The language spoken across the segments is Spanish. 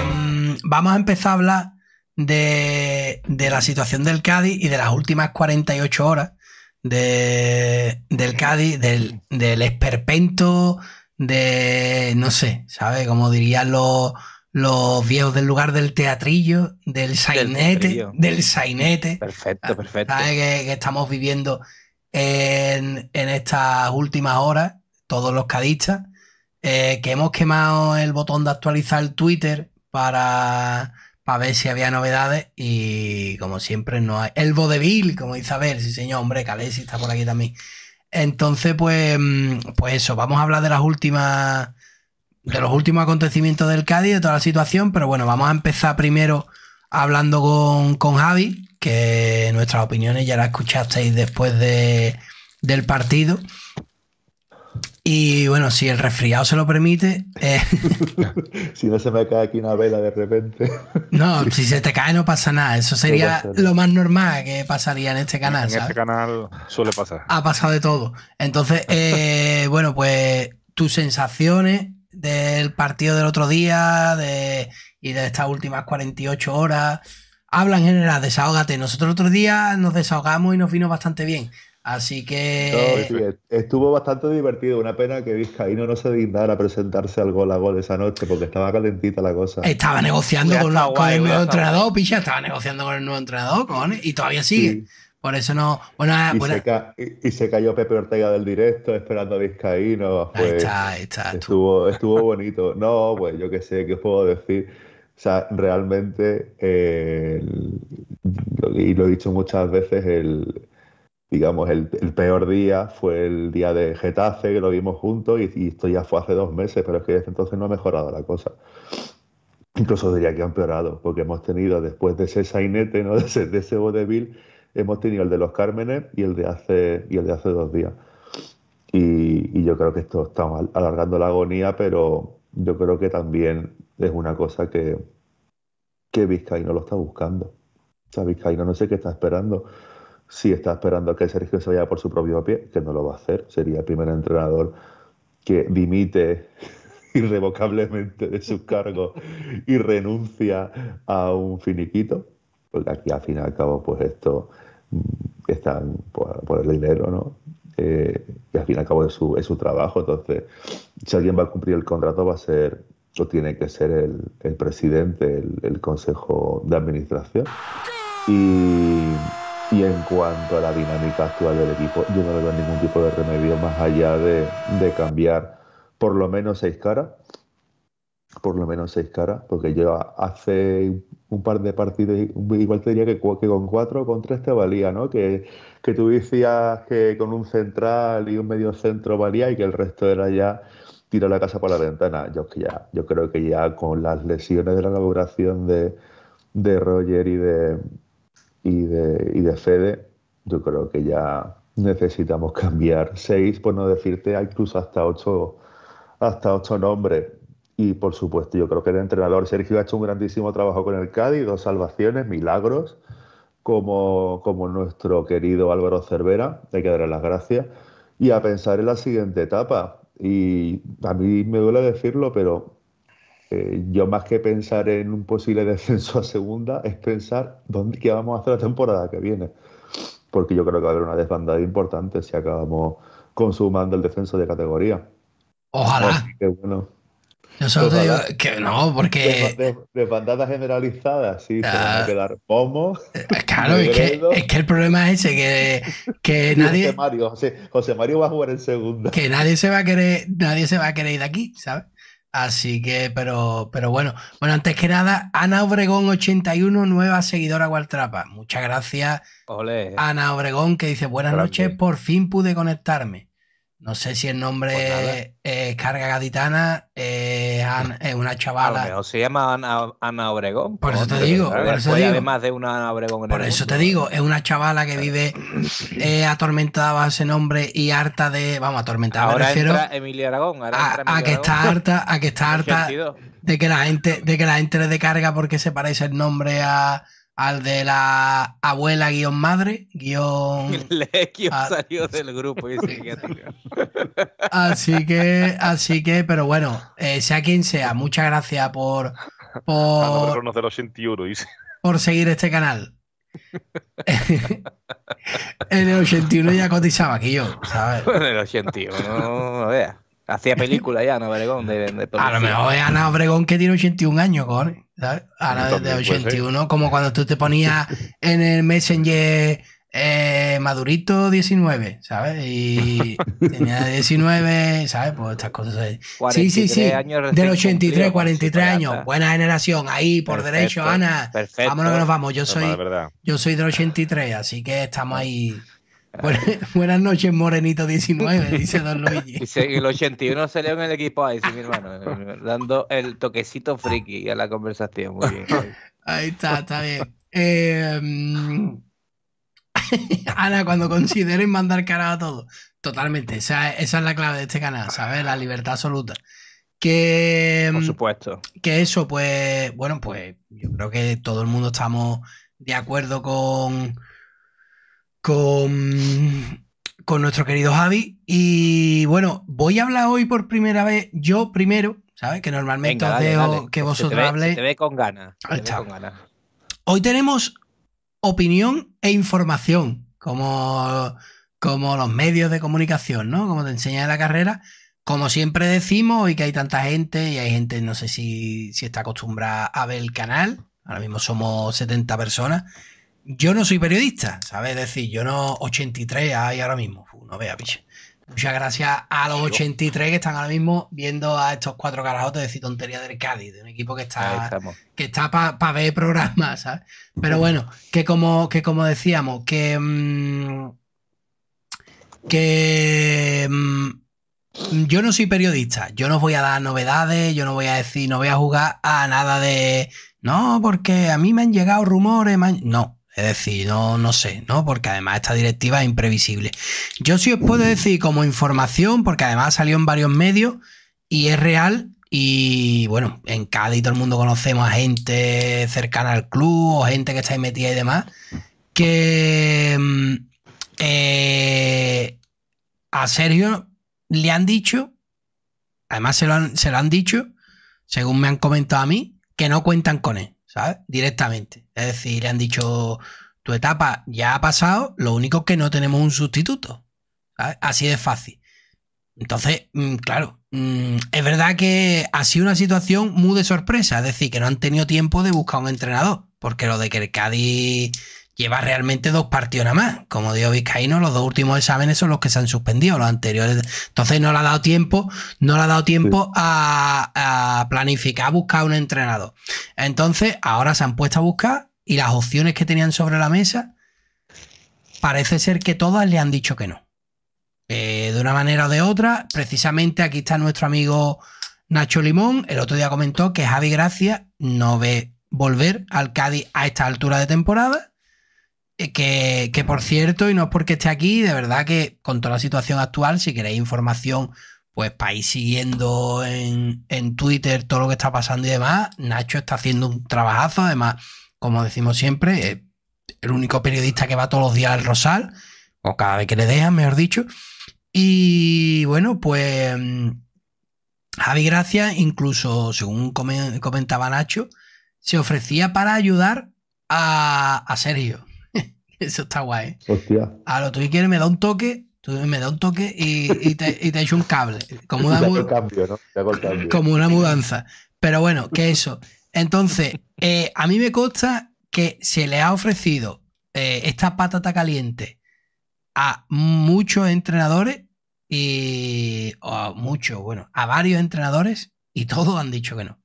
Mm, vamos a empezar a hablar de, la situación del Cádiz y de las últimas 48 horas del Cádiz, del, esperpento, de, no sé, ¿sabes? Como dirían los, los viejos del lugar del teatrillo, del sainete, del, sainete. Perfecto, ah, perfecto. ¿Sabes? Que, estamos viviendo en, en estas últimas horas, todos los cadistas. Eh, que hemos quemado el botón de actualizar Twitter para, para ver si había novedades y como siempre no hay. El vodevil, como dice Abel, sí señor, hombre, Calesi está por aquí también. Entonces, pues, mm, pues eso, vamos a hablar de las últimas, de los últimos acontecimientos del Cádiz, de toda la situación, pero bueno, vamos a empezar primero hablando con, Javi, que nuestras opiniones ya las escuchasteis después del partido. Y bueno, si el resfriado se lo permite. Eh, si no se me cae aquí una vela de repente. no, si se te cae no pasa nada. Eso sería lo más normal que pasaría en este canal. En este canal suele pasar. Ha pasado de todo. Entonces, eh, bueno, pues tus sensaciones del partido del otro día y de estas últimas 48 horas. hablan en general, desahógate. Nosotros el otro día nos desahogamos y nos vino bastante bien. Así que. estuvo bastante divertido. Una pena que Vizcaíno no se dignara a presentarse al gol a gol esa noche porque estaba calentita la cosa. Estaba negociando con, el nuevo entrenador, picha. Estaba negociando con el nuevo entrenador, Y todavía sigue. Por eso no. Bueno, y, se cayó Pepe Ortega del directo esperando a Vizcaíno. Pues, estuvo, estuvo bonito. No, pues yo qué sé, ¿qué os puedo decir? O sea, realmente, y lo he dicho muchas veces, el, digamos, el, peor día fue el día de Getafe, que lo vimos juntos, y, esto ya fue hace dos meses, pero es que desde entonces no ha mejorado la cosa. Incluso diría que ha empeorado, porque hemos tenido, después de ese sainete, ¿no? de, ese, de hemos tenido el de los Cármenes y el de hace, y el de hace dos días. Y, yo creo que esto está alargando la agonía, pero yo creo que también es una cosa que, que Vizcaíno lo está buscando. O sea, Vizcaíno no sé qué está esperando si está esperando a que Sergio se vaya por su propio pie, que no lo va a hacer, sería el primer entrenador que dimite irrevocablemente de su cargo y renuncia a un finiquito, porque aquí al fin y al cabo pues esto mm, están por, el dinero, ¿no? Eh, y al fin y al cabo es su, es su trabajo, entonces si alguien va a cumplir el contrato va a ser o tiene que ser el, el presidente, el, el consejo de administración. Y y en cuanto a la dinámica actual del equipo, yo no veo ningún tipo de remedio más allá de, cambiar por lo menos seis caras. Por lo menos seis caras, porque yo hace un par de partidos, igual te diría que, con cuatro o con tres te valía, ¿no? Que, tú decías que con un central y un medio centro valía y que el resto era ya tirar la casa por la ventana. Yo, que ya, yo creo que ya con las lesiones de la elaboración de Roger y de, y de, y Fede, yo creo que ya necesitamos cambiar seis, por no decirte incluso hasta ocho, hasta ocho nombres. Y por supuesto, yo creo que el entrenador Sergio ha hecho un grandísimo trabajo con el Cádiz, dos salvaciones, milagros, como, como nuestro querido Álvaro Cervera, hay que darle las gracias, y a pensar en la siguiente etapa. Y a mí me duele decirlo, pero eh, yo más que pensar en un posible descenso a segunda, es pensar dónde, qué vamos a hacer la temporada que viene. Porque yo creo que va a haber una desbandada importante si acabamos consumando el descenso de categoría. Ojalá. Que bueno. Yo que no, porque. Desbandada generalizada, sí, se van a ah. quedar pomos. Eh, eh, claro, es que, el problema es ese, que, que nadie. José Mario, va a jugar en segunda. Que nadie se va a querer, nadie se va a querer ir de aquí, ¿sabes? Así que, pero, pero bueno. Bueno, antes que nada, Ana Obregón 81, nueva seguidora Gualtrapa. Muchas gracias. Ana Obregón que dice, buenas noches, por fin pude conectarme. No sé si el pues nombre es Carga Gaditana, es, una chavala. A se llama Ana, Obregón. Por, eso te digo. Por eso digo. de una Obregón. por eso te digo, es una chavala que eh. vive atormentada ese nombre y harta de. Vamos, atormentada. Ahora me Emilia Aragón. Ahora a, que está harta, a que está harta de que la gente, de que la gente le dé carga porque se parece el nombre a al de la abuela guión madre, guión... Lequio ah. salió del grupo. Y se así que, así que, pero bueno, eh, sea quien sea, muchas gracias por... Por, no los 81, dice. por seguir este canal. en el 81 ya cotizaba que yo, ¿sabes? en el 81, no, no veas. Hacía película ya Ana Obregón. De, a lo mejor es Ana Obregón que tiene 81 años, ¿sabes? Ana de 81, como cuando tú te ponías en el Messenger eh, Madurito 19, ¿sabes? Y tenía 19, ¿sabes? Pues estas cosas. ahí. Sí, sí, sí. Del 83, 43 años. Buena generación. Ahí, por derecho, Ana. Perfecto. Vámonos que nos vamos. Yo soy, yo soy del 83, así que estamos ahí buenas noches, Morenito19, dice Don Luigi. el 81 salió en el equipo ahí, sí, mi hermano, eh, dando el toquecito friki a la conversación. Muy bien. Ahí está, está bien. Eh, Ana, cuando consideren mandar cara a todo. Totalmente, esa, es la clave de este canal, ¿sabes? La libertad absoluta. Que, Por mm, supuesto. Que eso, pues, bueno, pues yo creo que todo el mundo estamos de acuerdo con, con, con nuestro querido Javi. Y bueno, voy a hablar hoy por primera vez, yo primero, ¿sabes? Que normalmente os dejo que vosotros con ganas. Hoy tenemos opinión e información, como, como los medios de comunicación, ¿no? Como te enseña en la carrera. Como siempre decimos, y que hay tanta gente, y hay gente, no sé si, si está acostumbrada a ver el canal, ahora mismo somos 70 personas, yo no soy periodista, ¿sabes? Es decir, yo no 83 hay ahora mismo. no vea, piche. Muchas gracias a los 83 que están ahora mismo viendo a estos cuatro carajotes de tontería del Cádiz, de un equipo que está que está para ver programas, ¿sabes? Pero bueno, que como, que como decíamos, que. Mm, que. Mm, yo no soy periodista, yo no voy a dar novedades, yo no voy a decir, no voy a jugar a nada de. No, porque a mí me han llegado rumores. No, es decir, no, sé, ¿no? Porque además esta directiva es imprevisible. Yo sí os puedo decir como información, porque además salió en varios medios y es real. Y bueno, en Cádiz todo el mundo conocemos a gente cercana al club o gente que está ahí metida y demás. Que mm, eh, a Sergio le han dicho, además se lo han dicho, según me han comentado a mí, que no cuentan con él Directamente. Es decir, le han dicho, tu etapa ya ha pasado, lo único es que no tenemos un sustituto. Así de fácil. Entonces, mm, claro, mm, es verdad que ha sido una situación muy de sorpresa, es decir, que no han tenido tiempo de buscar un entrenador, porque lo de que el Cádiz lleva realmente dos partidos nada más. Como dijo Vizcaíno, los dos últimos exámenes son los que se han suspendido, los anteriores. Entonces no le ha dado tiempo, no le ha dado tiempo a, planificar, a buscar un entrenador. Entonces, ahora se han puesto a buscar y las opciones que tenían sobre la mesa, parece ser que todas le han dicho que no. Eh, de una manera o de otra, precisamente aquí está nuestro amigo Nacho Limón. El otro día comentó que Javi Gracia no ve volver al Cádiz a esta altura de temporada eh, que, por cierto, y no es porque esté aquí, de verdad que con toda la situación actual, si queréis información, pues para siguiendo en, Twitter todo lo que está pasando y demás, Nacho está haciendo un trabajazo. Además, como decimos siempre, es el único periodista que va todos los días al Rosal, o cada vez que le dejan, mejor dicho. Y bueno, pues mm, Javi Gracia, incluso según comentaba Nacho, se ofrecía para ayudar a, a Sergio Eso está guay. A lo quieres me da un toque, tú me da un toque y, te, y te un cable. Como una, como una mudanza. Pero bueno, que eso. Entonces, eh, a mí me consta que se le ha ofrecido eh, esta patata caliente a muchos entrenadores y. O a muchos, bueno, a varios entrenadores y todos han dicho que no.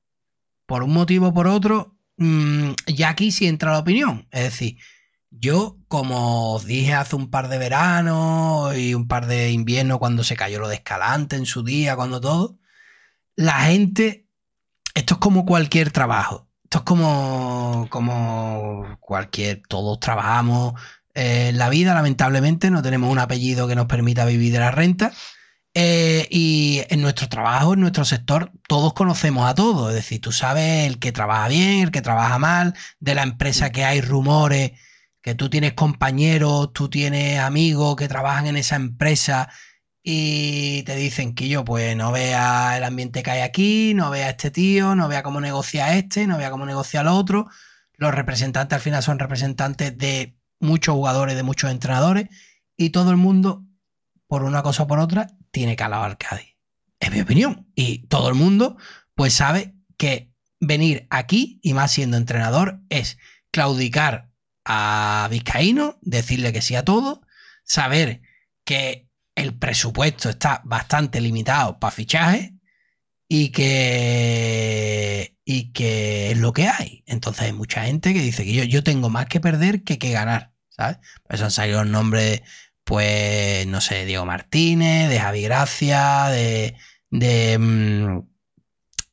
Por un motivo o por otro, mm, ya aquí sí entra la opinión. Es decir, yo, como os dije hace un par de veranos y un par de inviernos, cuando se cayó lo de Escalante en su día, cuando todo, la gente, esto es como cualquier trabajo, esto es como, como cualquier, todos trabajamos en eh, la vida, lamentablemente no tenemos un apellido que nos permita vivir de la renta. Eh, y en nuestro trabajo, en nuestro sector, todos conocemos a todos. Es decir, tú sabes el que trabaja bien, el que trabaja mal, de la empresa que hay rumores que tú tienes compañeros, tú tienes amigos que trabajan en esa empresa y te dicen que yo, pues no vea el ambiente que hay aquí, no vea este tío, no vea cómo negocia este, no vea cómo negocia el otro. Los representantes al final son representantes de muchos jugadores, de muchos entrenadores y todo el mundo, por una cosa o por otra, tiene que alabar al Cádiz. Es mi opinión. Y todo el mundo, pues sabe que venir aquí, y más siendo entrenador, es claudicar Vizcaíno, decirle que sí a todo, saber que el presupuesto está bastante limitado para fichajes y que, y que es lo que hay. Entonces hay mucha gente que dice que yo, yo tengo más que perder que que ganar, ¿sabes? Por han salido nombres, pues, no sé, Diego Martínez, de Javi Gracia, de, de, mm,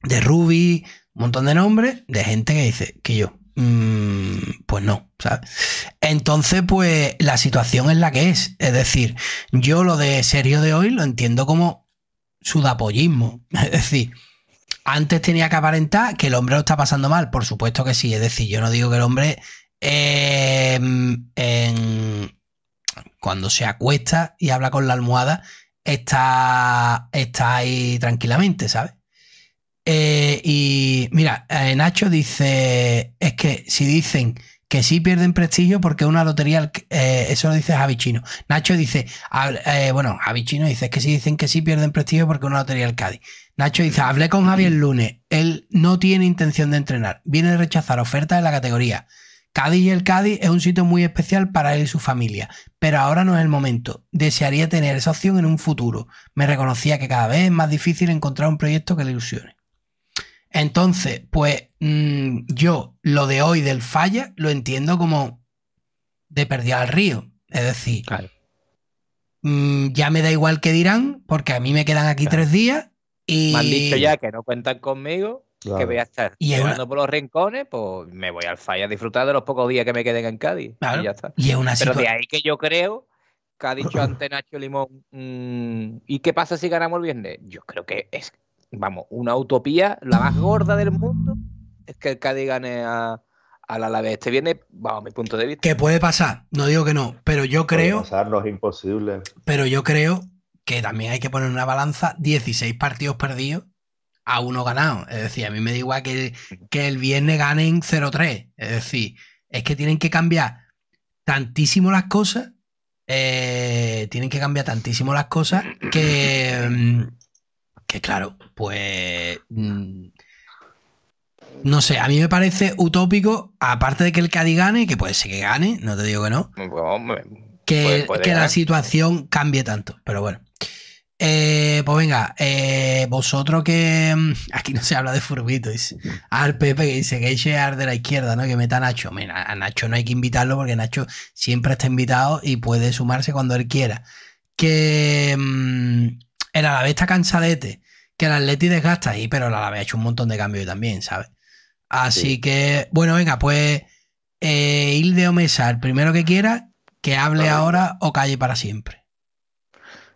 de Ruby, un montón de nombres de gente que dice que yo, Mm, pues no, Entonces, pues la situación es la que es. Es decir, yo lo de serio de hoy lo entiendo como sudapollismo. Es decir, antes tenía que aparentar que el hombre lo está pasando mal, por supuesto que sí. Es decir, yo no digo que el hombre em, cuando se acuesta y habla con la almohada está, está ahí tranquilamente, ¿sabes? Eh, y mira, eh, Nacho dice, es que si dicen que sí pierden prestigio porque una lotería, eh, eso lo dice Javi Chino. Nacho dice, bueno, Javi Chino dice, es que si dicen que sí pierden prestigio porque una lotería al Cádiz. Nacho dice, hablé con Javi el lunes, él no tiene intención de entrenar, viene a rechazar ofertas de la categoría. Cádiz y el Cádiz es un sitio muy especial para él y su familia, pero ahora no es el momento. Desearía tener esa opción en un futuro. Me reconocía que cada vez es más difícil encontrar un proyecto que le ilusione. Entonces, pues mm, yo lo de hoy del falla lo entiendo como de perder al río. Es decir, mm, ya me da igual que dirán, porque a mí me quedan aquí tres días y... Me han dicho ya que no cuentan conmigo, que voy a estar y por los rincones, pues me voy al falla a disfrutar de los pocos días que me queden en Cádiz. Y ya está. una Pero de ahí que yo creo que ha dicho antes Nacho Limón, mm, ¿y qué pasa si ganamos el viernes? Yo creo que es vamos, una utopía, la más gorda del mundo, es que el Cádiz gane a, la Alavés. Este viene, vamos, mi punto de vista. Que puede pasar, no digo que no, pero yo creo. Puede pasar, imposible. Pero yo creo que también hay que poner una balanza 16 partidos perdidos a uno ganado. Es decir, a mí me da igual que, que el viernes ganen 0-3. Es decir, es que tienen que cambiar tantísimo las cosas. Eh, tienen que cambiar tantísimo las cosas que. Mm, que claro, pues... Mm, no sé, a mí me parece utópico, aparte de que el Cádiz gane, que puede ser que gane, no te digo que no, pues, que, la situación cambie tanto, pero bueno. Eh, pues venga, eh, vosotros que mm, aquí no se habla de furbitos, al Pepe que dice que eche de la izquierda, ¿no? Que meta a Nacho. a Nacho no hay que invitarlo porque Nacho siempre está invitado y puede sumarse cuando él quiera. Que mm, la Alavés está cansadete, que el Atleti desgasta, ahí, pero la Alavés ha hecho un montón de cambios también, ¿sabes? Así que, bueno, venga, pues eh, Hilde o Mesa, primero que quiera, que hable ahora o calle para siempre.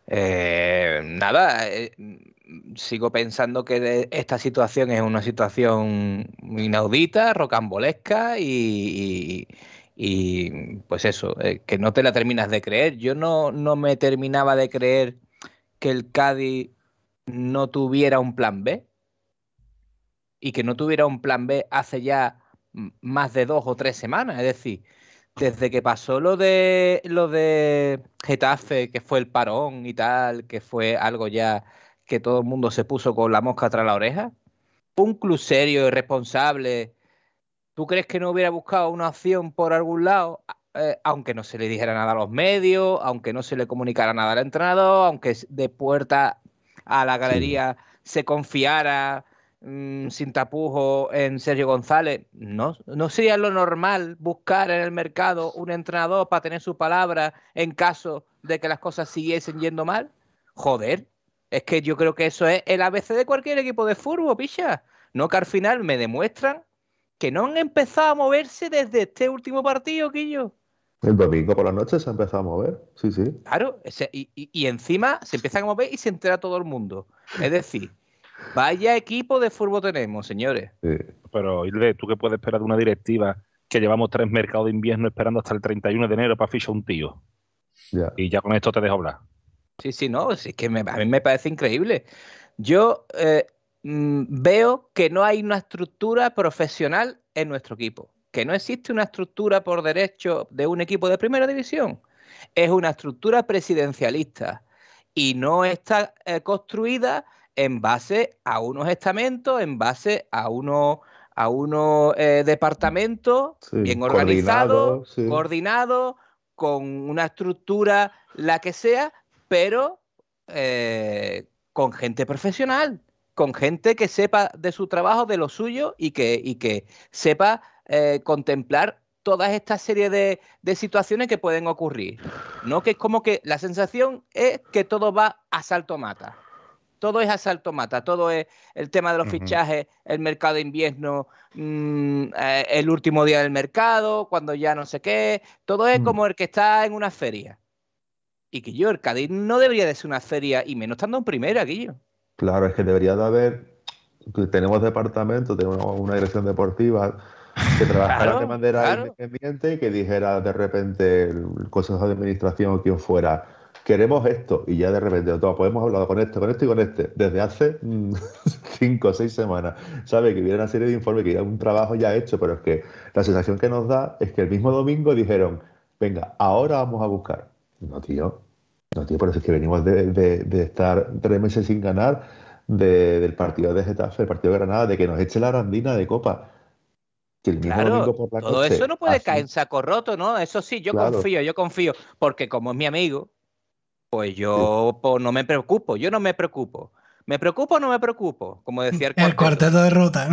Eh, nada, eh, sigo pensando que esta situación es una situación inaudita, rocambolesca y, pues eso, que no te la terminas de creer. Yo no, no me terminaba de creer que el Cádiz no tuviera un plan B y que no tuviera un plan B hace ya más de dos o tres semanas. Es decir, desde que pasó lo de lo de Getafe, que fue el parón y tal, que fue algo ya que todo el mundo se puso con la mosca tras la oreja, un club serio y responsable, ¿tú crees que no hubiera buscado una opción por algún lado? Eh, aunque no se le dijera nada a los medios, aunque no se le comunicara nada al entrenador, aunque de puerta a la galería se confiara mm, sin tapujo en Sergio González, no, no sería lo normal buscar en el mercado un entrenador para tener su palabra en caso de que las cosas siguiesen yendo mal. Joder, es que yo creo que eso es el ABC de cualquier equipo de fútbol, picha. No que al final me demuestran que no han empezado a moverse desde este último partido, Quillo. El domingo por la noche se empezado a mover, sí, sí. Claro, y, encima se empieza a mover y se entera todo el mundo. Es decir, vaya equipo de fútbol tenemos, señores. Pero, Hilde, ¿tú qué puedes esperar de una directiva que llevamos tres mercados de invierno esperando hasta el 31 de enero para fichar un tío? Y ya con esto te dejo hablar. Sí, sí, no, es que a mí me parece increíble. Yo eh, mm, veo que no hay una estructura profesional en nuestro equipo que no existe una estructura por derecho de un equipo de primera división. Es una estructura presidencialista y no está eh, construida en base a unos estamentos, en base a unos a eh, departamentos bien organizados, coordinados, con una estructura la que sea, pero eh, con gente profesional, con gente que sepa de su trabajo, de lo suyo y que, y que sepa eh, contemplar toda esta serie de, de, situaciones que pueden ocurrir. ¿no? Que es como que la sensación es que todo va a salto mata. Todo es a salto mata, todo es el tema de los fichajes, el mercado de invierno, mm, eh, el último día del mercado, cuando ya no sé qué, todo es mm. como el que está en una feria. Y que yo, el Cádiz no debería de ser una feria, y menos estando en primera, yo. Claro, es que debería de haber, tenemos departamento, tenemos una dirección deportiva, que trabajara de manera independiente y que dijera de repente el consejo de administración o quien fuera, queremos esto, y ya de repente, todo, pues hemos hablado con esto, con esto y con este, desde hace mm, cinco o seis semanas, ¿sabe? Que hubiera una serie de informes, que hubiera un trabajo ya hecho, pero es que la sensación que nos da es que el mismo domingo dijeron, venga, ahora vamos a buscar. No, tío, no, tío, por eso es que venimos de, estar tres meses sin ganar del partido de Getafe, el partido de Granada, de que nos eche la arandina de copa claro, todo eso no puede caer en saco roto, ¿no? Eso sí, yo confío, yo confío, porque como es mi amigo, pues yo pues, no me preocupo, yo no me preocupo. ¿Me preocupo o no me preocupo? Como decía el cuarteto. El cuarteto de Rota.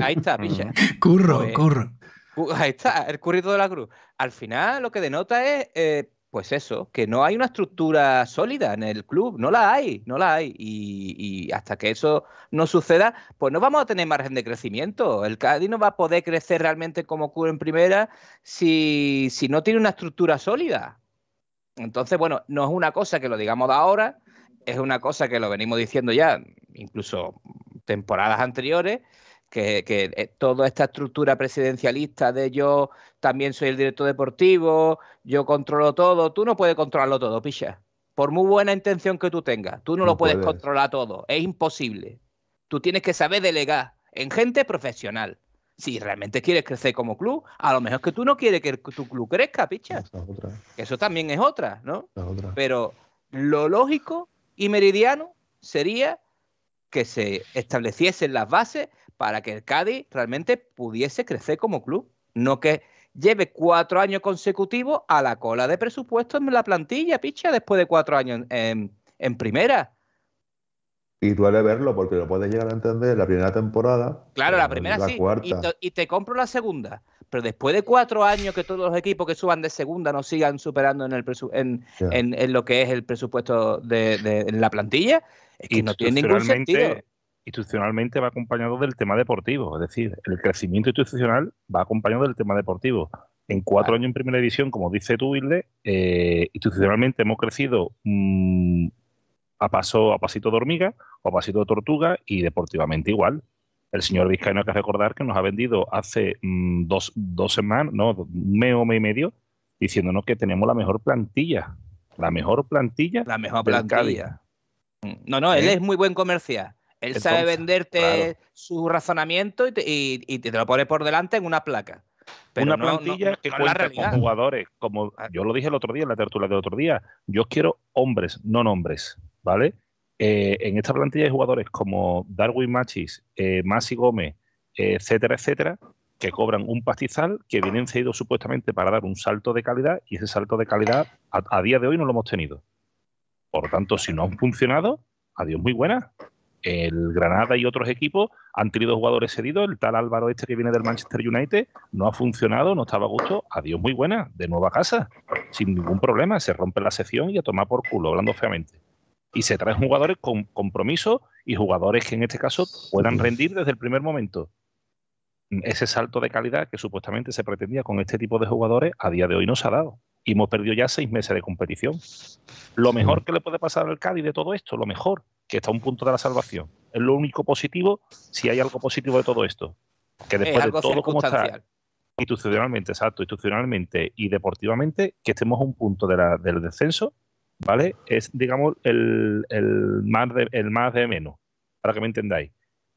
Ahí está, picha. curro, pues, curro. Uh, ahí está, el currito de la cruz. Al final lo que denota es eh, pues eso, que no hay una estructura sólida en el club, no la hay, no la hay. Y, hasta que eso no suceda, pues no vamos a tener margen de crecimiento. El Cádiz no va a poder crecer realmente como ocurre en primera si, si no tiene una estructura sólida. Entonces, bueno, no es una cosa que lo digamos de ahora, es una cosa que lo venimos diciendo ya, incluso temporadas anteriores, que, eh, toda esta estructura presidencialista de yo también soy el director deportivo, yo controlo todo, tú no puedes controlarlo todo, picha. Por muy buena intención que tú tengas, tú no, lo puedes, controlar todo, es imposible. Tú tienes que saber delegar en gente profesional. Si realmente quieres crecer como club, a lo mejor es que tú no quieres que tu club crezca, picha. Eso también es otra, ¿no? Pero lo lógico y meridiano sería que se estableciesen las bases para que el Cádiz realmente pudiese crecer como club, no que lleve cuatro años consecutivos a la cola de presupuesto en la plantilla, picha, después de cuatro años en, primera. Y duele verlo porque lo puedes llegar a entender la primera temporada. Claro, la eh, primera sí. Y te, compro la segunda. Pero después de cuatro años que todos los equipos que suban de segunda no sigan superando en, el en, lo que es el presupuesto de, la plantilla, es que no tiene ningún sentido institucionalmente va acompañado del tema deportivo, es decir, el crecimiento institucional va acompañado del tema deportivo. En cuatro años en primera edición, como dice tú, Hilde, eh, institucionalmente hemos crecido mm, a paso a pasito de hormiga o a pasito de tortuga y deportivamente igual. El señor Vizcaíno hay que recordar que nos ha vendido hace mm, dos, semanas, no, un mes o mes y medio, diciéndonos que tenemos la mejor plantilla. La mejor plantilla. La mejor plantilla. No, no, él ¿Eh? es muy buen comercial. Él sabe venderte su razonamiento y te, lo pone por delante en una placa. una plantilla que cuenta con jugadores, como ah. yo lo dije el otro día en la tertulia del otro día, yo quiero hombres, no nombres, ¿vale? Eh, en esta plantilla hay jugadores como Darwin Machis, eh, Masi Gómez, eh, etcétera, etcétera, que cobran un pastizal, que vienen cedidos supuestamente para dar un salto de calidad y ese salto de calidad a, a día de hoy no lo hemos tenido. Por lo tanto, si no han funcionado, adiós muy buenas el Granada y otros equipos han tenido jugadores cedidos. El tal Álvaro este que viene del Manchester United no ha funcionado, no estaba a gusto. Adiós, muy buena, de nueva casa, sin ningún problema. Se rompe la sección y a tomar por culo, hablando feamente. Y se traen jugadores con compromiso y jugadores que en este caso puedan rendir desde el primer momento. Ese salto de calidad que supuestamente se pretendía con este tipo de jugadores a día de hoy no se ha dado y hemos perdido ya seis meses de competición. Lo mejor que le puede pasar al Cádiz de todo esto, lo mejor, que está a un punto de la salvación. Es lo único positivo, si hay algo positivo de todo esto. Que después de todo como está institucionalmente, exacto, institucionalmente y deportivamente, que estemos a un punto del descenso, ¿vale? Es, digamos, el, el, más de, el más de menos, para que me entendáis.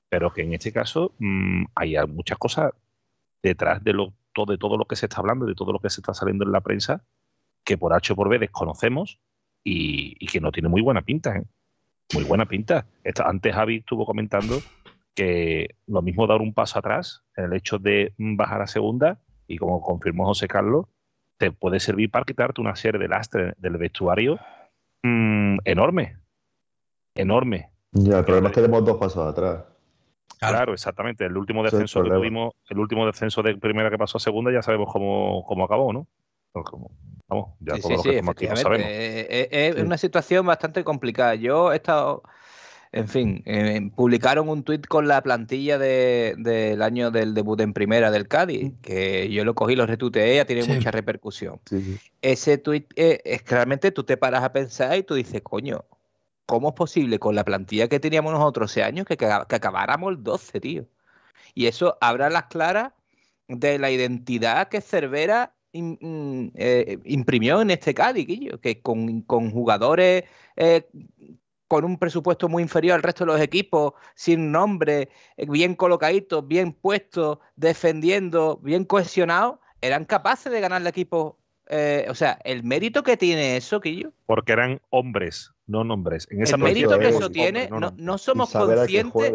Pero que en este caso mm, hay muchas cosas detrás de, lo, de todo lo que se está hablando, de todo lo que se está saliendo en la prensa, que por H o por B desconocemos y, y que no tiene muy buena pinta, ¿eh? muy buena pinta. antes Javi estuvo comentando que lo mismo dar un paso atrás en el hecho de bajar a segunda y como confirmó José Carlos, te puede servir para quitarte una serie de lastre del vestuario mm, enorme. Enorme. Ya, el problema es que dos pasos atrás. Claro, exactamente. El último descenso que tuvimos, el último descenso de primera que pasó a segunda, ya sabemos cómo acabó, ¿no? Vamos, es una situación bastante complicada. Yo he estado. En fin, eh, publicaron un tuit con la plantilla del año del debut en primera del Cádiz, mm. que yo lo cogí, lo retuiteé, ha tiene mucha repercusión. Ese tuit, eh, es claramente tú te paras a pensar y tú dices, coño, ¿cómo es posible con la plantilla que teníamos nosotros ese año que, acabáramos el 12, tío? Y eso habrá las claras de la identidad que Cervera Mm, eh, imprimió en este Cádiz, que con, jugadores eh, con un presupuesto muy inferior al resto de los equipos, sin nombre, eh, bien colocaditos, bien puestos, defendiendo, bien cohesionados, eran capaces de ganar el equipo. o sea, el mérito que tiene eso, Quillo. Porque eran hombres, no nombres. En esa el mérito que eso tiene, no, somos conscientes.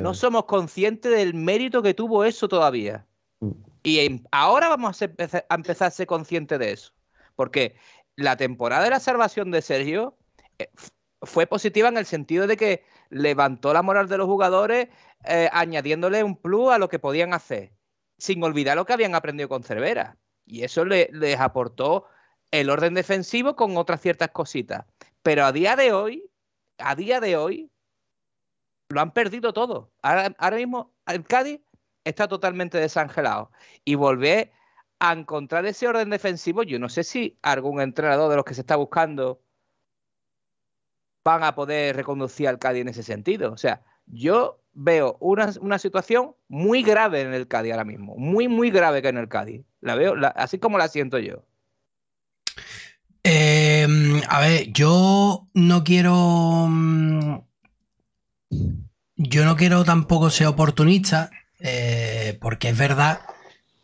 No somos conscientes del mérito que tuvo eso todavía. Mm. Y em, ahora vamos a empezar, a ser conscientes de eso. Porque la temporada de la salvación de Sergio eh, fue positiva en el sentido de que levantó la moral de los jugadores, eh, añadiéndole un plus a lo que podían hacer, sin olvidar lo que habían aprendido con Cervera. Y eso les aportó el orden defensivo con otras ciertas cositas. Pero a día de hoy, a día de hoy, lo han perdido todo. ahora mismo el Cádiz está totalmente desangelado. Y volver a encontrar ese orden defensivo, yo no sé si algún entrenador de los que se está buscando van a poder reconducir al Cádiz en ese sentido. O sea, yo veo una, situación muy grave en el Cádiz ahora mismo, muy, muy grave que en el Cádiz. La veo así como la siento yo. Em, a ver, yo no quiero... Mm, yo no quiero tampoco ser oportunista, eh, porque es verdad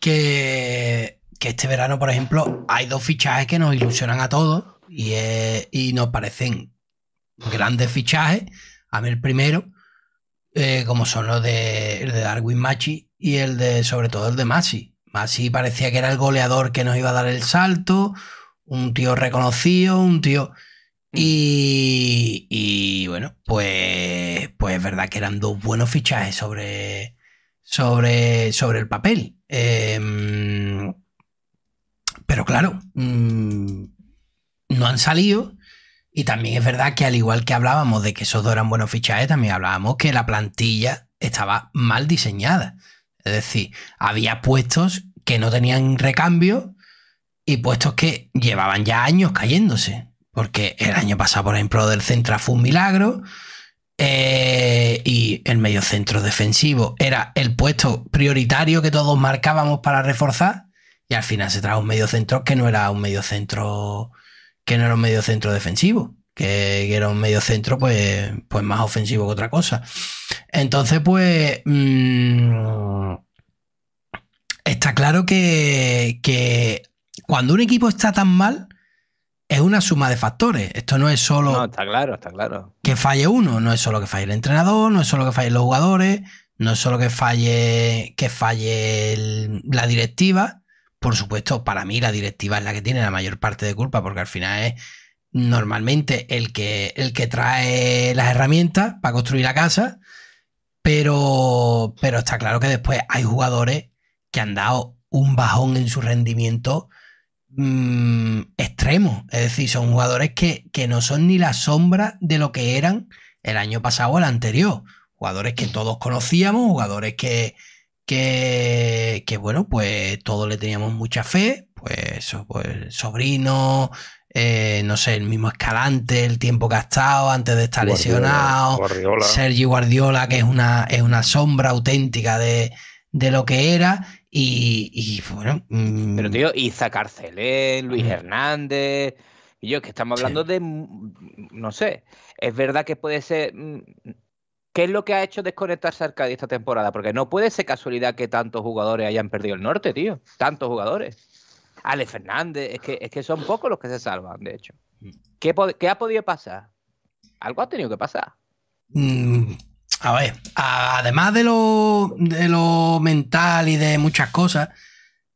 que, este verano, por ejemplo, hay dos fichajes que nos ilusionan a todos y, nos parecen grandes fichajes. A mí el primero, eh, como son los de, el de Darwin Machi y el de, sobre todo, el de Masi. Masi parecía que era el goleador que nos iba a dar el salto, un tío reconocido, un tío... Y, bueno, pues, pues es verdad que eran dos buenos fichajes sobre, sobre, sobre el papel. Em, pero claro, mm, no han salido. Y también es verdad que al igual que hablábamos de que esos dos eran buenos fichajes, también hablábamos que la plantilla estaba mal diseñada. Es decir, había puestos que no tenían recambio y puestos que llevaban ya años cayéndose. Porque el año pasado, por ejemplo, del Centra fue un milagro. Eh, y el medio centro defensivo era el puesto prioritario que todos marcábamos para reforzar. Y al final se trajo un medio centro... que no era un centro... que no era un centro defensivo, que, era un medio pues, pues más ofensivo que otra cosa. Entonces, pues mm, está claro que, que cuando un equipo está tan mal, es una suma de factores. Esto no es solo. está claro, está claro. Que falle uno, no es solo que falle el entrenador, no es solo que falle los jugadores, no es solo que falle, que falle la directiva. Por supuesto, para mí la directiva es la que tiene la mayor parte de culpa, porque al final es normalmente el que, el que trae las herramientas para construir la casa. Pero, pero está claro que después hay jugadores que han dado un bajón en su rendimiento extremo, mm, extremos. Es decir, son jugadores que, no son ni la sombra de lo que eran el año pasado o el anterior. Jugadores que todos conocíamos, jugadores que, que, bueno, pues todos le teníamos mucha fe, pues, pues sobrino, eh, no sé, el mismo Escalante, el tiempo gastado antes de estar lesionado, Sergio Guardiola, que es una, sombra auténtica de, de, lo que era, y, y bueno. Mm, Pero tío, Iza Carcelén, ¿eh? Luis Hernández. Y yo, que estamos hablando de. Mm, no sé. Es verdad que puede ser. Mm, ¿Qué es lo que ha hecho desconectarse al de esta temporada? Porque no puede ser casualidad que tantos jugadores hayan perdido el norte, tío. Tantos jugadores. Ale Fernández, es que, es que son pocos los que se salvan, de hecho. ¿Qué, ¿Qué, ha podido pasar? Algo ha tenido que pasar. A ver, además de lo, mental y de muchas cosas,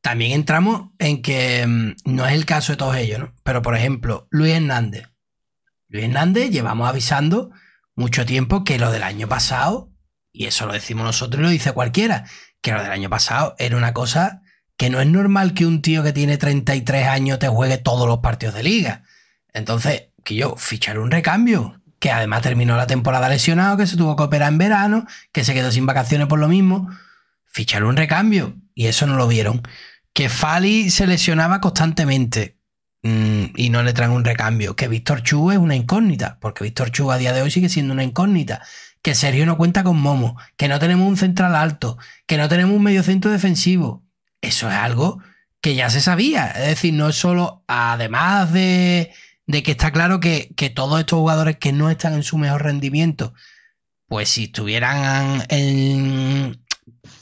también entramos en que mm, no es el caso de todos ellos, ¿no? Pero por ejemplo, Luis Hernández. Luis Hernández llevamos avisando mucho tiempo que lo del año pasado, y eso lo decimos nosotros y lo dice cualquiera, que lo del año pasado era una cosa que no es normal que un tío que tiene 33 años te juegue todos los partidos de liga. Entonces, que yo, fichar un recambio, que además terminó la temporada lesionado, que se tuvo que operar en verano, que se quedó sin vacaciones por lo mismo, Ficharon un recambio y eso no lo vieron. Que Fali se lesionaba constantemente mm, y no le traen un recambio. Que Víctor Chu es una incógnita, porque Víctor Chu a día de hoy sigue siendo una incógnita. Que Sergio no cuenta con Momo, que no tenemos un central alto, que no tenemos un medio centro defensivo. Eso es algo que ya se sabía. Es decir, no es solo, además de de que está claro que, todos estos jugadores que no están en su mejor rendimiento, pues si estuvieran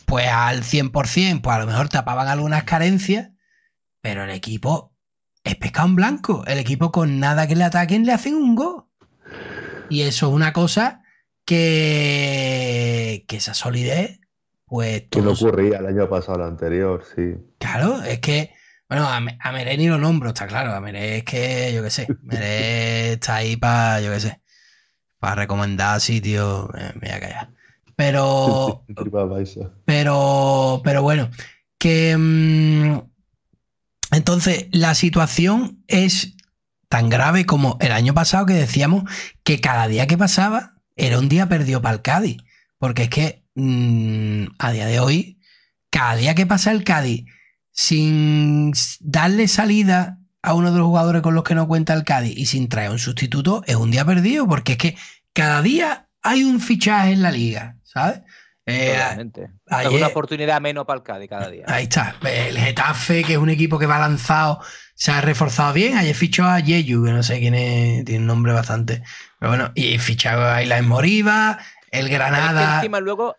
pues al 100%, pues a lo mejor tapaban algunas carencias, pero el equipo es pescado en blanco. El equipo con nada que le ataquen le hacen un go. Y eso es una cosa que, que esa solidez, pues... Que no ocurría el año pasado, el anterior, sí. Claro, es que bueno, a, a Meré ni lo nombro, está claro. A Meré es que, yo qué sé, Meré está ahí para, yo qué sé, para recomendar sitio. Eh, me, voy a callar. Pero. pero. Pero bueno. Que. Mm, entonces, la situación es tan grave como el año pasado que decíamos que cada día que pasaba era un día perdido para el Cádiz. Porque es que mm, a día de hoy, cada día que pasa el Cádiz sin darle salida a uno de los jugadores con los que no cuenta el Cádiz y sin traer un sustituto, es un día perdido, porque es que cada día hay un fichaje en la liga, ¿sabes? Eh, una oportunidad menos para el Cádiz cada día. Ahí está. El Getafe, que es un equipo que va lanzado, se ha reforzado bien. Ayer fichó a Yeyu, que no sé quién es, tiene un nombre bastante. Pero bueno, y fichado a Isla en Moriva, el Granada. Es luego,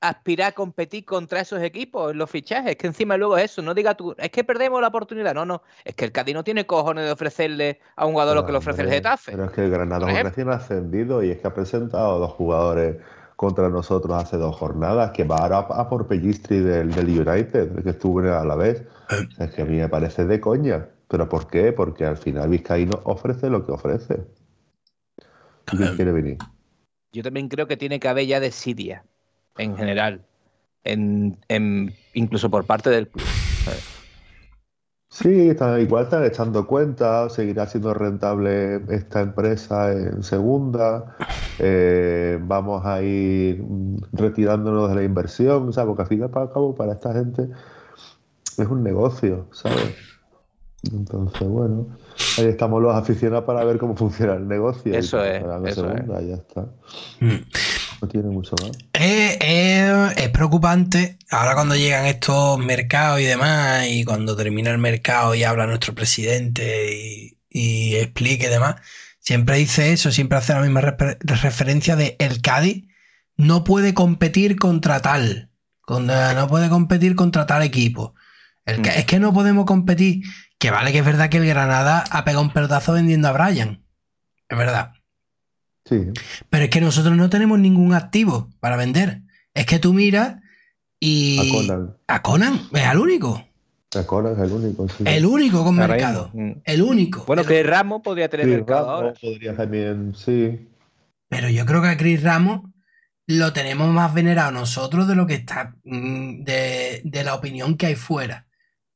aspirar a competir contra esos equipos en los fichajes. Es que encima luego eso, no diga tú, es que perdemos la oportunidad. No, no, es que el Cádiz no tiene cojones de ofrecerle a un jugador lo que le ofrece el Getafe. Pero es que el Granada es recién ascendido y es que ha presentado a dos jugadores contra nosotros hace dos jornadas, que va ahora a, por Pellistri del, United, que estuvo a la vez. Es que a mí me parece de coña. ¿Pero por qué? Porque al final Vizcaíno ofrece lo que ofrece. ¿Quién quiere venir? Yo también creo que tiene que haber ya de Sidia en general, en, incluso por parte del club. Sí, igual están echando cuenta, seguirá siendo rentable esta empresa en segunda, eh, vamos a ir retirándonos de la inversión, ¿sabes? porque al fin y al cabo para esta gente es un negocio, ¿sabes? Entonces, bueno, ahí estamos los aficionados para ver cómo funciona el negocio. Eso es. Eso Ya está. Mm es preocupante. Ahora cuando llegan estos mercados y demás, y cuando termina el mercado y habla nuestro presidente y, explique y demás, siempre dice eso, siempre hace la misma referencia de el Cádiz no puede competir contra tal. no puede competir contra tal equipo. Mm. Es que no podemos competir. Que vale que es verdad que el Granada ha pegado un pelotazo vendiendo a Brian. Es verdad. Pero es que nosotros no tenemos ningún activo para vender. Es que tú miras y. A Conan. A Conan, es al único. A Conan es el único. El único con mercado. Mm. El único. Bueno, que Ramos podría tener mercado ahora. sí. Pero yo creo que a Chris Ramos lo tenemos más venerado nosotros de lo que está. Mm, de, la opinión que hay fuera.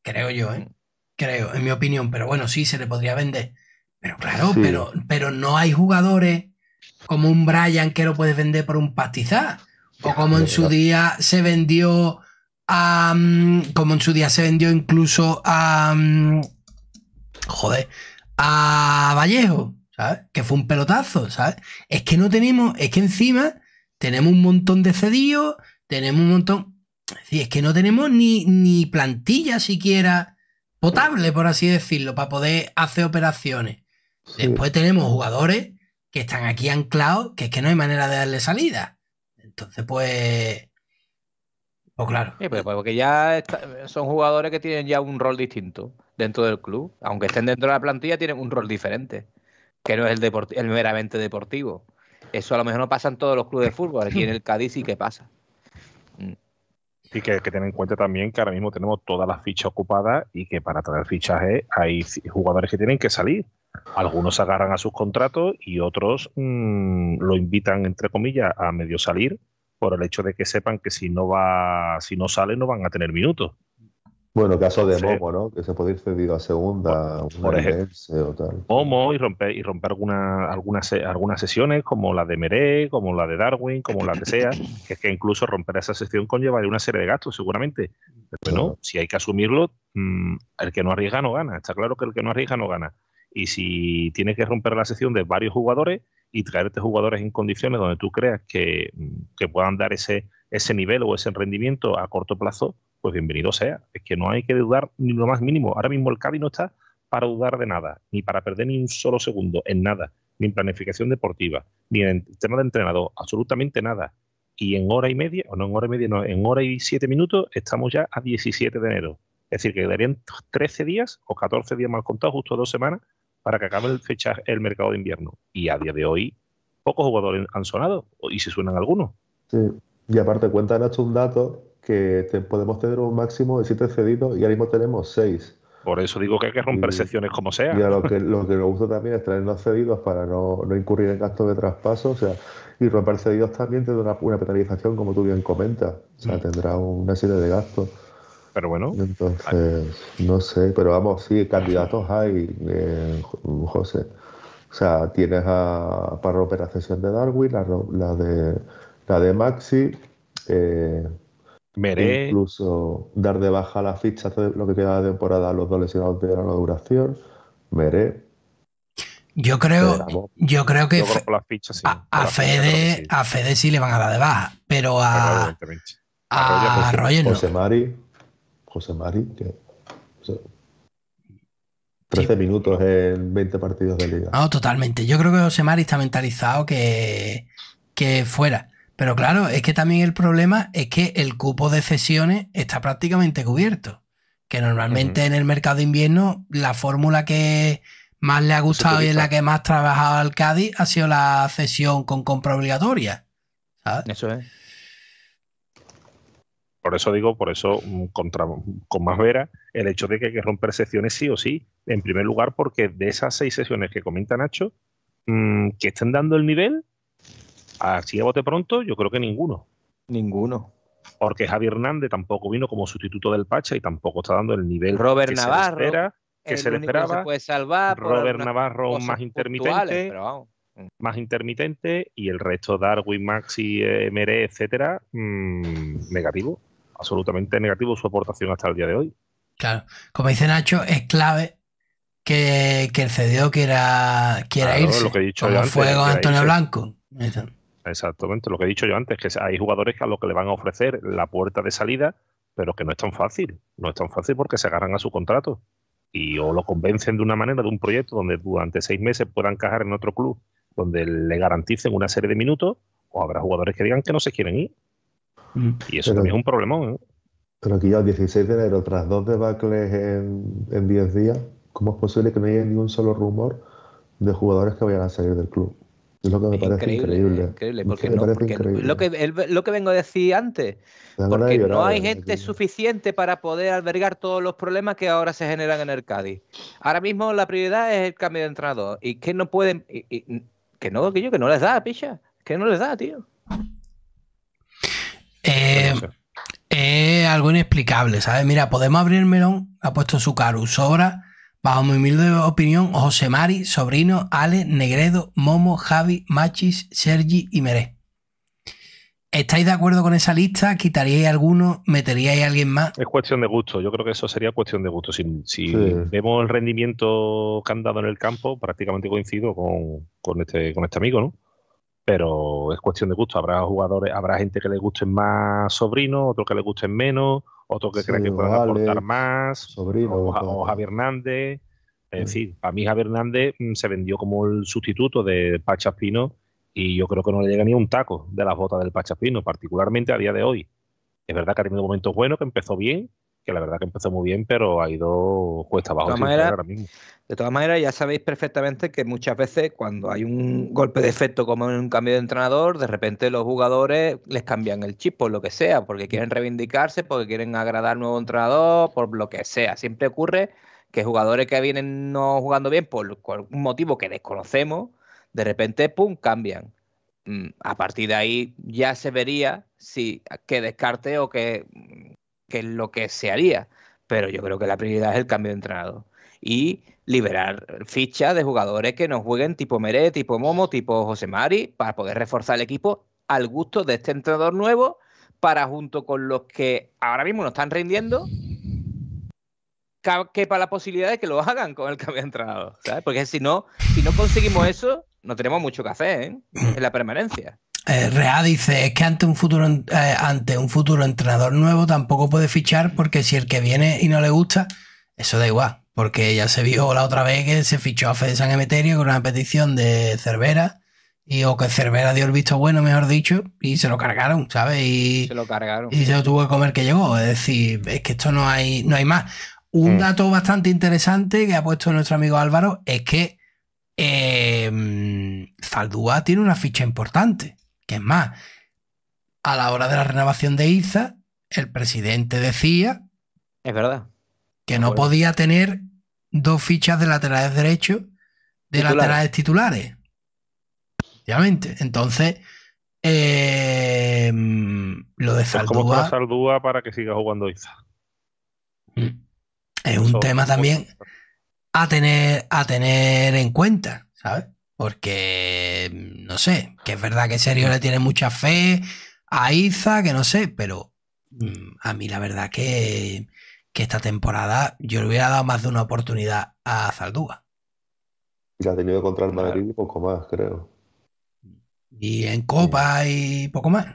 Creo yo, ¿eh? Creo, en mi opinión. Pero bueno, sí, se le podría vender. Pero claro, pero, pero no hay jugadores como un Brian que lo puedes vender por un pastizal. O como en su día se vendió mm, Como en su día se vendió incluso a. Mm, joder. A Vallejo, ¿sabes? Que fue un pelotazo, ¿sabes? Es que no tenemos. Es que encima tenemos un montón de cedidos, tenemos un montón. Es es que no tenemos ni, ni plantilla siquiera potable, por así decirlo, para poder hacer operaciones. Después tenemos jugadores que están aquí anclados, que es que no hay manera de darle salida. Entonces, pues. o pues claro. porque ya son jugadores que tienen ya un rol distinto dentro del club. Aunque estén dentro de la plantilla, tienen un rol diferente, que no es el, meramente deportivo. Eso a lo mejor no pasa en todos los clubes de fútbol. Aquí en el Cádiz sí que pasa. Mm. Y que, que tener en cuenta también que ahora mismo tenemos todas las fichas ocupadas y que para traer fichajes hay jugadores que tienen que salir. Algunos agarran a sus contratos y otros mm, lo invitan, entre comillas, a medio salir por el hecho de que sepan que si no va, si no sale, no van a tener minutos. Bueno, caso de Momo, ¿no? Que se puede ir cedido a segunda, por, ejemplo, o tal. Momo y romper y romper alguna, algunas algunas sesiones como la de Meré, como la de Darwin, como la que sea, que es que incluso romper esa sesión conllevaría una serie de gastos seguramente. Pero bueno, si hay que asumirlo, mm, el que no arriesga no gana. Está claro que el que no arriesga no gana. Y si tienes que romper la sesión de varios jugadores y traerte jugadores en condiciones donde tú creas mm, que, puedan dar ese, ese nivel o ese rendimiento a corto plazo, pues bienvenido sea. Es que no hay que dudar ni lo más mínimo. Ahora mismo el Cádiz no está para dudar de nada, ni para perder ni un solo segundo en nada, ni en planificación deportiva, ni en tema de entrenador, absolutamente nada. Y en hora y media, o no en hora y media, no, en hora y siete minutos estamos ya a 17 de enero. Es decir, que quedarían 13 días o 14 días más contados, justo dos semanas, para que acabe el, el mercado de invierno. Y a día de hoy, pocos jugadores han sonado, y se suenan algunos. Sí, y aparte cuentan un dato que podemos tener un máximo de siete cedidos y ahora mismo tenemos seis. Por eso digo que hay que romper secciones como sea. Y lo que, lo que nos gusta también es traernos cedidos para no, no incurrir en gastos de traspaso, o sea, y romper cedidos también tendrá una, penalización, como tú bien comentas, o sea, mm. tendrá una serie de gastos pero bueno. Entonces, no sé, pero vamos, sí, candidatos hay, eh, José. O sea, tienes a, para romper de Darwin, la, de, la de Maxi. Eh, Meré. Incluso dar de baja la ficha lo que queda de temporada los dos lesionados de la duración. Meré. Yo creo, yo creo que a, Fede, sí. a Fede sí le van a dar de baja, pero a, a, pues José Mari. José Mari, que 13 minutos en 20 partidos de liga. No, totalmente. Yo creo que José Mari está mentalizado que, fuera. Pero claro, es que también el problema es que el cupo de cesiones está prácticamente cubierto. Que normalmente en el mercado de invierno la fórmula que más le ha gustado y en la que más trabajado al Cádiz ha sido la cesión con compra obligatoria. Eso es. Por eso digo, por eso mm, con más vera, el hecho de que hay que romper sesiones sí o sí. En primer lugar, porque de esas seis sesiones que comenta Nacho, mm, que estén dando el nivel, así a bote pronto, yo creo que ninguno. Ninguno. Porque Javi Hernández tampoco vino como sustituto del Pacha y tampoco está dando el nivel Robert que Navarro, que se le esperaba. Robert Navarro más intermitente. Pero vamos más intermitente y el resto Darwin, Maxi, Emery, eh, etcétera, mm, negativo absolutamente negativo su aportación hasta el día de hoy. Claro, como dice Nacho, es clave que, que el CDO quiera, quiera irse, lo que he dicho fue Antonio Blanco. Exactamente, lo que he dicho yo antes, que hay jugadores a los que le van a ofrecer la puerta de salida, pero que no es tan fácil, no es tan fácil porque se agarran a su contrato y o lo convencen de una manera de un proyecto donde durante seis meses puedan cajar en otro club donde le garanticen una serie de minutos, o habrá jugadores que digan que no se quieren ir y eso también es un problema ¿eh? Pero aquí ya el 16 de enero, tras dos debacles en, 10 días, ¿cómo es posible que no haya ni un solo rumor de jugadores que vayan a salir del club? Es lo que me parece increíble. Lo, que, vengo a decir antes, porque no hay gente suficiente para poder albergar todos los problemas que ahora se generan en el Cádiz. Ahora mismo la prioridad es el cambio de entrenador. Y que no pueden. que no, que que no les da, picha. Que no les da, tío. Eh, es algo inexplicable, ¿sabes? Mira, podemos abrir el melón, ha puesto su caru, sobra, bajo mi humilde opinión, José Mari, Sobrino, Ale, Negredo, Momo, Javi, Machis, Sergi y Meré. ¿Estáis de acuerdo con esa lista? ¿Quitaríais alguno? ¿Meteríais a alguien más? Es cuestión de gusto. Yo creo que eso sería cuestión de gusto. Si, vemos el rendimiento que han dado en el campo, prácticamente coincido con, con este, este amigo, ¿no? pero es cuestión de gusto. Habrá jugadores, habrá gente que le guste más sobrino, otro que le gusten menos, otro que sí, que pueden aportar más, sobrino, o, Javier Hernández. En fin, para mí Javier Hernández mm, se vendió como el sustituto de Pachapino y yo creo que no le llega ni un taco de las botas del Pachapino, particularmente a día de hoy. Es verdad que ha tenido momentos buenos, que empezó bien, que la verdad que empezó muy bien, pero ha ido cuesta abajo. De todas, maneras, ya sabéis perfectamente que muchas veces cuando hay un golpe de efecto como en un cambio de entrenador, de repente los jugadores les cambian el chip por lo que sea, porque quieren reivindicarse, porque quieren agradar al nuevo entrenador, por lo que sea. Siempre ocurre que jugadores que vienen no jugando bien por, algún un motivo que desconocemos, de repente, ¡pum!, cambian mm, a partir de ahí ya se vería si que descarte o que que es lo que se haría. Pero yo creo que la prioridad es el cambio de entrenador. Y liberar fichas de jugadores que nos jueguen tipo Meret, tipo Momo, tipo José Mari, para poder reforzar el equipo al gusto de este entrenador nuevo, para junto con los que ahora mismo no están rindiendo, que para la posibilidad de que lo hagan con el cambio de entrenador, ¿sabes? Porque si no, si no conseguimos eso, no tenemos mucho que hacer ¿eh? en la permanencia. Eh, dice, es que ante un, futuro, eh, ante un futuro entrenador nuevo tampoco puede fichar porque si el que viene y no le gusta, eso da igual, porque ya se vio la otra vez que se fichó a Fede San Emeterio con una petición de Cervera y o que Cervera dio el visto bueno, mejor dicho, y se lo cargaron, ¿sabes? Y se lo cargaron. Y se lo tuvo que comer que llegó, es decir, es que esto no hay no hay más. Un mm. dato bastante interesante que ha puesto nuestro amigo Álvaro es que em, Zaldúa tiene una ficha importante. Que es más, a la hora de la renovación de IZA, el presidente decía. Es verdad. Que no podía tener dos fichas de laterales derechos de laterales titulares. Obviamente. Entonces, em, lo de Saldúa. ¿Cómo para que siga jugando Iza? Mm. Es un tema también a tener, a tener en cuenta, ¿sabes? Porque, no sé, que es verdad que Serio le tiene mucha fe a Iza, que no sé, pero mm, a mí la verdad que, esta temporada yo le hubiera dado más de una oportunidad a Zaldúa. Y ha tenido contra el Madrid poco más, creo. Y en Copa y poco más.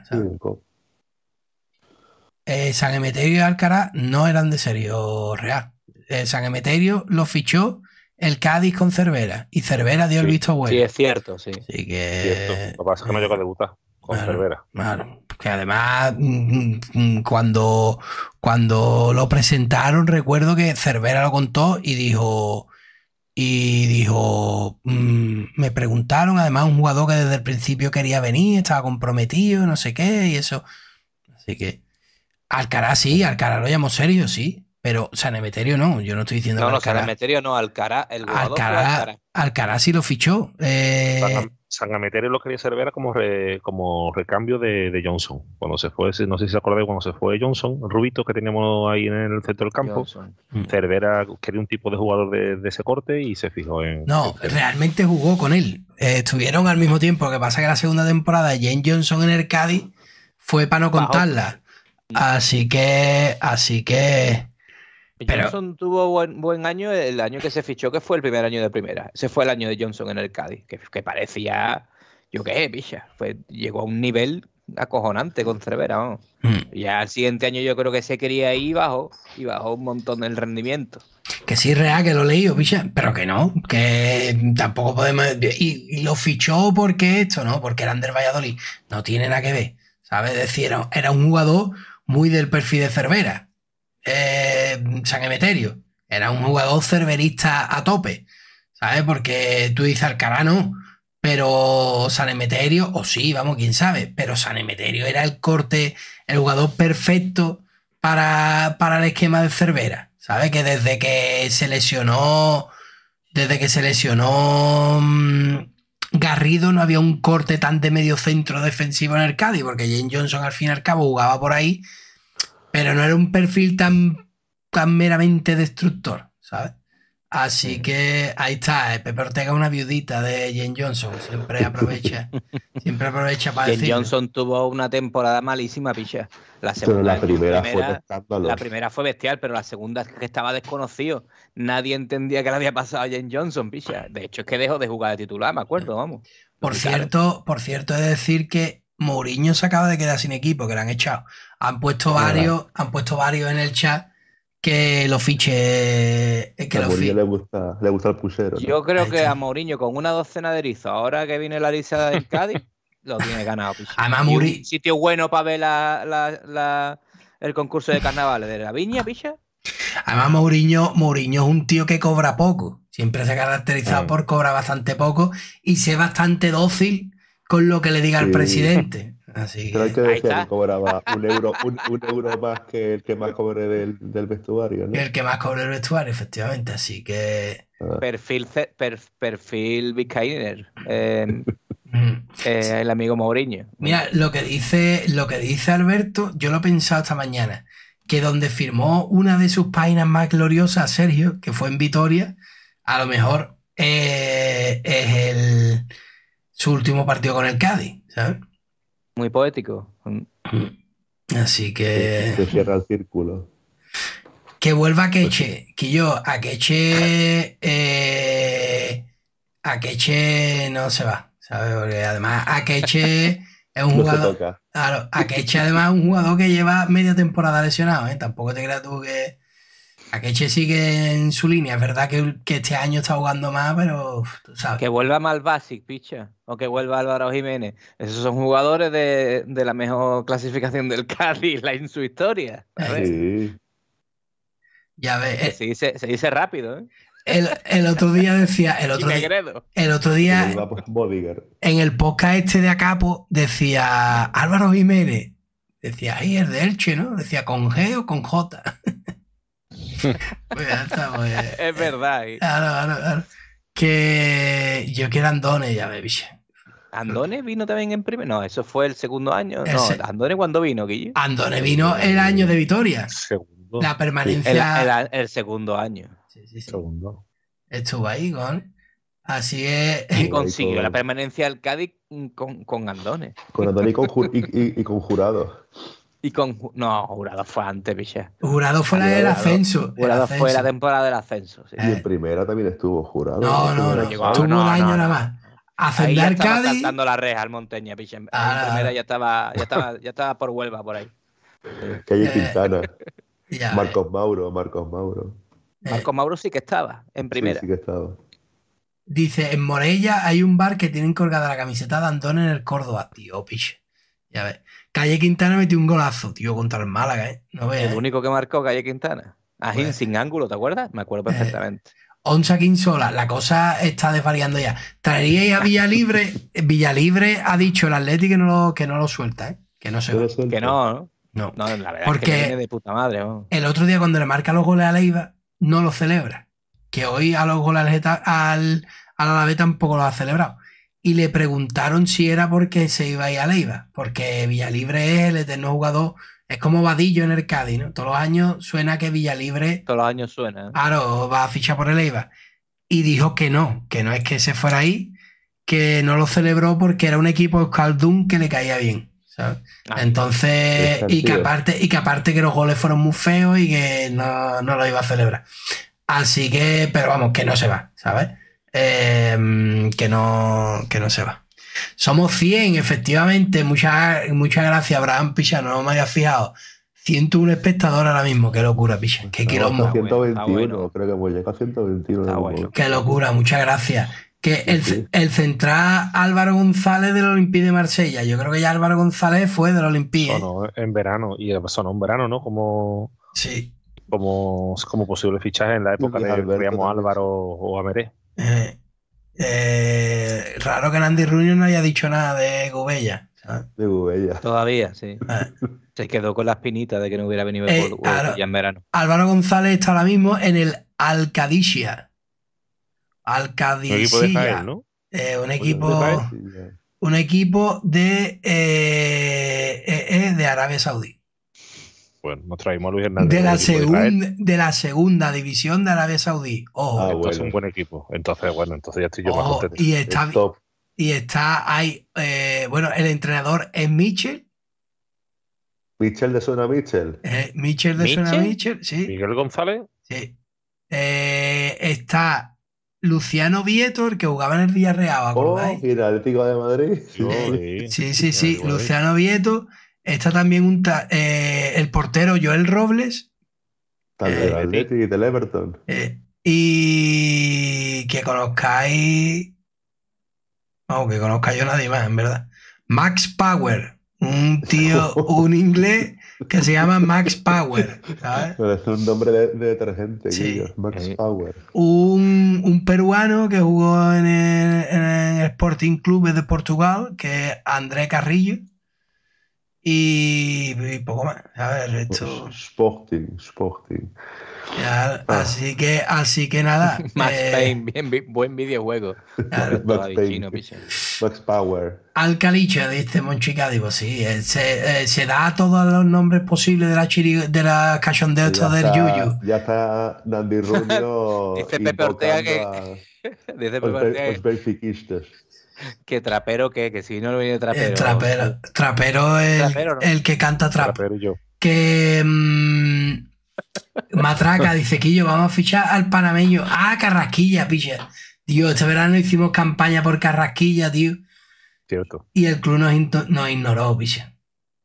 Eh, San Emeterio y Alcaraz no eran de serio real. Eh, San Emeterio lo fichó el Cádiz con Cervera. Y Cervera dio el visto bueno. Sí, es cierto, sí. que... Lo que pasa es que a debutar con Cervera. Claro. Que además, mm, mm, cuando, cuando lo presentaron, recuerdo que Cervera lo contó y dijo. Y dijo, mm, me preguntaron, además, un jugador que desde el principio quería venir, estaba comprometido, no sé qué, y eso. Así que, Alcaraz sí, Alcaraz lo llamó serio, sí. Pero San Emeterio no, yo no estoy diciendo. No, que no, San Emeterio no, Alcaraz. El jugador. sí lo fichó. Eh, San, Emeterio lo quería Cervera como, como recambio de, Johnson. Cuando se fue, no sé si se de cuando se fue Johnson, Rubito que teníamos ahí en el centro del campo, mm. Cervera quería un tipo de jugador de, ese corte y se fijó en. No, realmente jugó con él. Eh, estuvieron al mismo tiempo. Lo que pasa que la segunda temporada, Jane Johnson en el Cádiz fue para no contarla. Mm. Así que, así que Johnson tuvo buen, buen año el año que se fichó, que fue el primer año de primera. Ese fue el año de Johnson en el Cádiz, que, que parecía, yo qué, picha. Fue, llegó a un nivel acojonante con Cervera, ya hmm. Y al siguiente año yo creo que se quería ir bajo y bajó un montón el rendimiento. Que sí, real, que lo leí leído, picha, pero que no, que tampoco podemos. Y, lo fichó porque esto, ¿no? Porque era Ander Valladolid. No tiene nada que ver, ¿sabes? decir, era, era un jugador muy del perfil de Cervera. Eh San Emeterio. Era un jugador cerverista a tope, ¿sabes? Porque tú dices Alcaraz no, pero San Emeterio, o sí, vamos, quién sabe, pero San Emeterio era el corte, el jugador perfecto para, para el esquema de Cervera, ¿sabes? Que desde que se lesionó, desde que se lesionó mm, Garrido no había un corte tan de medio centro defensivo en el Cádiz, porque Jane Johnson al fin y al cabo jugaba por ahí, pero no era un perfil tan tan meramente destructor, ¿sabes? Así que ahí está, eh, Pepe una viudita de Jen Johnson, siempre aprovecha, siempre aprovecha para Jen Johnson tuvo una temporada malísima, picha. La segunda, primera, fue bestial, pero la segunda es que estaba desconocido. Nadie entendía que le había pasado a Jen Johnson, picha. De hecho, es que dejó de jugar de titular, me acuerdo, vamos. Por cierto, por cierto, es decir que Mourinho se acaba de quedar sin equipo, que le han echado. Han puesto varios, han puesto varios en el chat que lo fiche. Eh, que a lo Le, gusta, le gusta el pulsero Yo creo que a Mourinho con una docena de erizos, ahora que viene la lista de Cádiz, lo tiene ganado. Además, sitio bueno para ver el concurso de carnaval. de la viña, picha. Además, Mourinho, Mourinho es un tío que cobra poco. Siempre se ha caracterizado ah. por cobrar bastante poco y ser bastante dócil con lo que le diga el presidente. Así Pero hay que decir que cobraba un euro, más que el que más cobre del, vestuario, El que más cobre el vestuario, efectivamente. Así que. Ah. Perfil, perfil eh, mm. eh, el amigo Mourinho. Mira, lo que dice, lo que dice Alberto, yo lo he pensado esta mañana. Que donde firmó una de sus páginas más gloriosas, Sergio, que fue en Vitoria, a lo mejor eh, es el, su último partido con el Cádiz, ¿sabes? Muy poético. Así que. Se cierra el círculo. Que vuelva a Queche, pues que yo a Queche. Eh, a Queche no se va, ¿sabes? Porque además a Queche es un jugador. Claro, a Queche además es un jugador que lleva media temporada lesionado, ¿eh? Tampoco te creas tú que Akeche sigue en su línea. Es verdad que, este año está jugando más, pero Que vuelva Malbasic, picha. O que vuelva Álvaro Jiménez. Esos son jugadores de, la mejor clasificación del Cádiz en su historia. Sí. Ya ves. Eh. Se dice, se dice rápido, ¿eh? El, el, otro día decía, el otro día, el otro día pues, en el podcast este de Acapo decía Álvaro Jiménez, decía, ay, es de Elche, ¿no? Decía con G o con J. Pues pues. es verdad. Eh. Que yo quiero Andone, ya me ¿Andone vino también en primer? No, eso fue el segundo año. No, ¿Andone cuándo vino, Guille? Andone vino el año de Vitoria. La permanencia. El, segundo año. Segundo. Estuvo ahí con. Así es. consiguió la permanencia del Cádiz con, con Andone. Con y con jurado. Y con. No, Jurado fue antes, biche. Jurado fue la del ascenso. Jurado fue la temporada del ascenso. Y en primera también estuvo Jurado. No, no, no. Estuvo un año nada más. Ascender ahí ya estaba la reja al Monteña, En primera ya estaba, ya, estaba, por Huelva por ahí. Calle Quintana. Marcos Mauro, Marcos Mauro. Eh. Marcos Mauro sí que estaba en primera. Sí, que estaba. Dice, en Morella hay un bar que tienen colgada la camiseta de Antón en el Córdoba, tío, piche. Ya ves. Calle Quintana metió un golazo, tío, contra el Málaga, ¿eh? el ¿eh? único que marcó Calle Quintana. A pues. sin ángulo, ¿te acuerdas? Me acuerdo eh, perfectamente. Onza Quinsola, la cosa está desvariando ya. Traeríais a Villalibre. Villalibre ha dicho el Atleti que no lo, que no lo suelta, ¿eh? Que no se va. Que no, ¿no? No, la verdad Porque es que madre. El otro día cuando le marca los goles a Leiva, no lo celebra. Que hoy a los goles al, al, al tampoco lo ha celebrado y le preguntaron si era porque se iba a ir a Leiva, porque Villalibre es el eterno jugador, es como Vadillo en el Cádiz, ¿no? Todos los años suena que Villalibre... Todos los años suena. ¿eh? Claro, va a fichar por el Leiva Y dijo que no, que no es que se fuera ahí, que no lo celebró porque era un equipo Scaldum que le caía bien. Ah, Entonces, y que, aparte, y que aparte que los goles fueron muy feos y que no, no lo iba a celebrar. Así que, pero vamos, que no se va, ¿sabes? Em, que, no, no se va. Somos 100, efectivamente. Muchas, muchas gracias, Abraham Pichan. No me haya fijado. 101 espectadores ahora mismo. Qué locura, Pichan. Qué quilombo. 121, creo que hemos a 121. Qué locura, muchas gracias. Que el, central Álvaro González del Olympique de Marsella. Yo creo que ya Álvaro González fue del Olympique. en verano. Y sonó en verano, ¿no? Como, sí. como, como posible fichaje en la época de Álvaro o Ameré. Eh, eh, raro que Nandy Ruño no haya dicho nada de Gubella. Todavía, sí. Ah. Se quedó con la espinita de que no hubiera venido eh, ya en verano. Álvaro González está ahora mismo en el Al-Qadishia. al un equipo. Un equipo de, de Arabia Saudí. Bueno, pues nos traímos a Luis Hernández. De la, de la segunda división de Arabia Saudí. Ojo. Ah, es un buen equipo. Entonces, bueno, entonces ya estoy yo más contento. Y está, Y está ahí, eh, bueno, el entrenador es Mitchell. Mitchell de Suena Mitchell. Eh, Mitchell de Suena Michel, sí. Miguel González. Sí. Eh, está Luciano Vieto, que jugaba en el Villarreal, oh, ¿acordáis? y el Atlético de Madrid. Sí, sí, sí. sí. Luciano Vieto. Está también eh, el portero Joel Robles. También del eh, eh, y del Everton. y que conozcáis. aunque que conozca yo nadie más, en verdad. Max Power, un tío, un inglés que se llama Max Power. es un nombre de, detergente, sí. Max Power. Un, peruano que jugó en el, Sporting Club de Portugal, que es André Carrillo. Y, poco más. A ver, pues, esto. Sporting, Sporting. Ah. Así que, así que nada. Max eh, bien, buen videojuego. Max, Power. Al caliche de este pues sí. Eh, se, eh, se, da todos los nombres posibles de la chiri, de la cachondeo del Yuyu. Ya está Dandy Rubio. Dice Pepe Ortega que. Dice Pepe que trapero que, que si no lo viene trapero. trapero, trapero, el, el que canta Trapero yo. Que mm, Matraca dice Quillo, vamos a fichar al panameño. Ah, Carrasquilla, picha. Dios, este verano hicimos campaña por Carrasquilla, tío. Cierto. Y el club nos, ignoró, picha.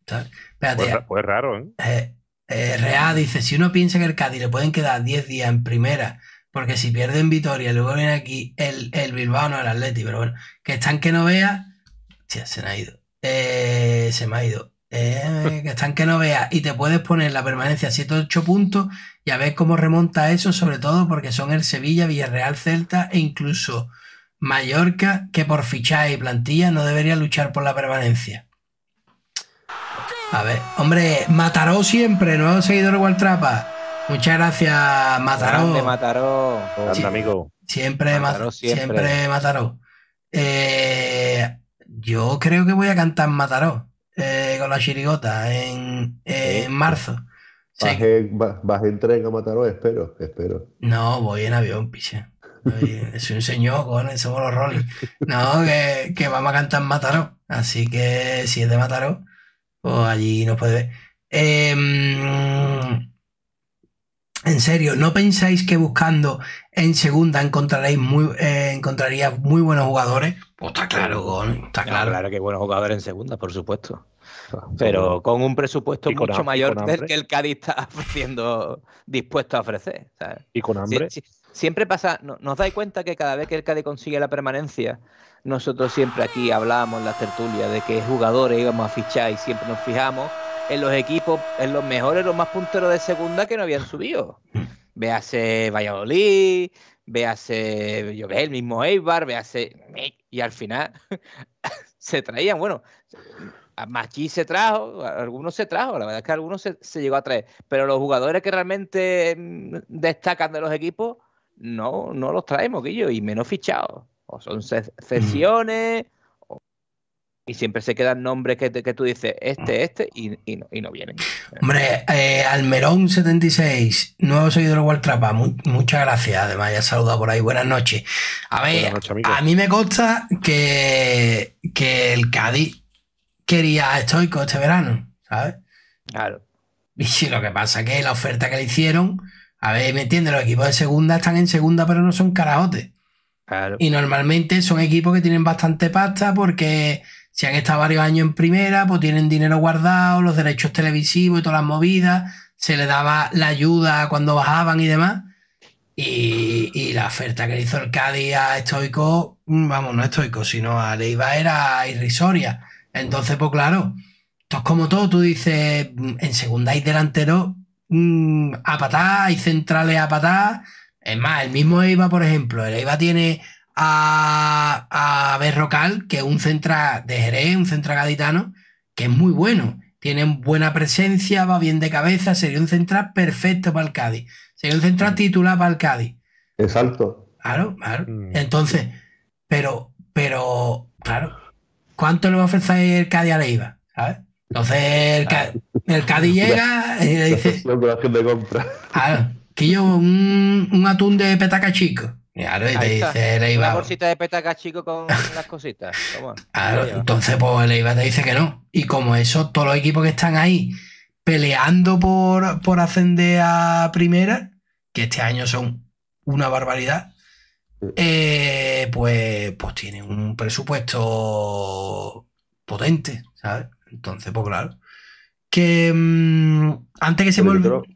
Espérate. Eh. raro, ¿eh? Eh, ¿eh? Real dice, si uno piensa que el Cádiz le pueden quedar 10 días en primera porque si pierden Vitoria, luego viene aquí el, el Bilbao, no el Atleti, pero bueno, que están que no vea. se me ha ido. Eh, se me ha ido. Eh, que están que no vea. Y te puedes poner la permanencia 7-8 puntos y a ver cómo remonta eso, sobre todo porque son el Sevilla, Villarreal, Celta e incluso Mallorca, que por fichaje y plantilla no debería luchar por la permanencia. A ver, hombre, Mataró siempre, nuevo seguidor Waltrapa. Muchas gracias, Mataró. Grande, Mataró. amigo. Siempre, Mataró. Siempre, Mataró. Eh, yo creo que voy a cantar Mataró eh, con la chirigota en, en marzo. ¿Vas Baje, en tren a Mataró, espero, espero. No, voy en avión, piche. Es un señor, con somos los roles. No, que, que, vamos a cantar Mataró. Así que si es de Mataró, pues allí nos puede ver. Eh, en serio, ¿no pensáis que buscando en segunda encontraréis muy, eh, muy buenos jugadores? Pues está claro, está claro. claro que buenos jugadores en segunda, por supuesto. Pero con un presupuesto mucho mayor que el Cádiz está ofreciendo, dispuesto a ofrecer. Y con hambre. siempre pasa, nos dais cuenta que cada vez que el Cádiz consigue la permanencia, nosotros siempre aquí hablábamos en las tertulias de que jugadores íbamos a fichar y siempre nos fijamos en los equipos, en los mejores, los más punteros de segunda que no habían subido. Véase Valladolid, véase, yo ve el mismo Eibar, véase. Eh, y al final se traían, bueno, a Machi se trajo, algunos se trajo, la verdad es que algunos se, llegó a traer, pero los jugadores que realmente mm, destacan de los equipos, no, no los traemos, Guillo, y menos fichados. O son mm. sesiones y siempre se quedan nombres que, tú dices este, este y, no, y no, vienen. Hombre, eh, Almerón76, nuevo seguidor de Waltrapa, muchas gracias. Además, ya saludado por ahí, buenas noches. A ver, a mí me consta que, que el Cádiz quería a Estoico este verano, ¿sabes? Claro. Y lo que pasa es que la oferta que le hicieron, a ver, ¿me entiendes? Los equipos de segunda están en segunda, pero no son carajotes. Claro. Y normalmente son equipos que tienen bastante pasta porque si han estado varios años en primera, pues tienen dinero guardado, los derechos televisivos y todas las movidas, se le daba la ayuda cuando bajaban y demás. Y, y la oferta que le hizo el Cádiz a Estoico, mm, vamos, no a Estoico, sino a Leiva era irrisoria. Entonces, pues claro, esto es como todo, tú dices, mm, en segunda y delantero, mm, a patadas y centrales a patadas. Es más, el mismo Eiva, por ejemplo, el Eiva tiene a, a Berrocal, que es un central de Jerez, un central gaditano, que es muy bueno. Tiene buena presencia, va bien de cabeza, sería un central perfecto para el Cádiz. Sería un central mm. titular para el Cádiz. Exacto. Claro, claro. Mm. Entonces, pero, pero, claro, ¿cuánto le va a ofrecer el Cádiz a Leiva? Entonces el, Cádiz llega y le dice. La, la de compra. que yo un atún de petaca chico. Claro, y te dice el bolsita de petaca chico con las cositas. claro, entonces, pues el te dice que no. Y como eso, todos los equipos que están ahí peleando por, ascender a primera, que este año son una barbaridad, eh, pues, pues tienen un presupuesto potente, ¿sabes? Entonces, pues claro. Que mm, antes que se me olvide.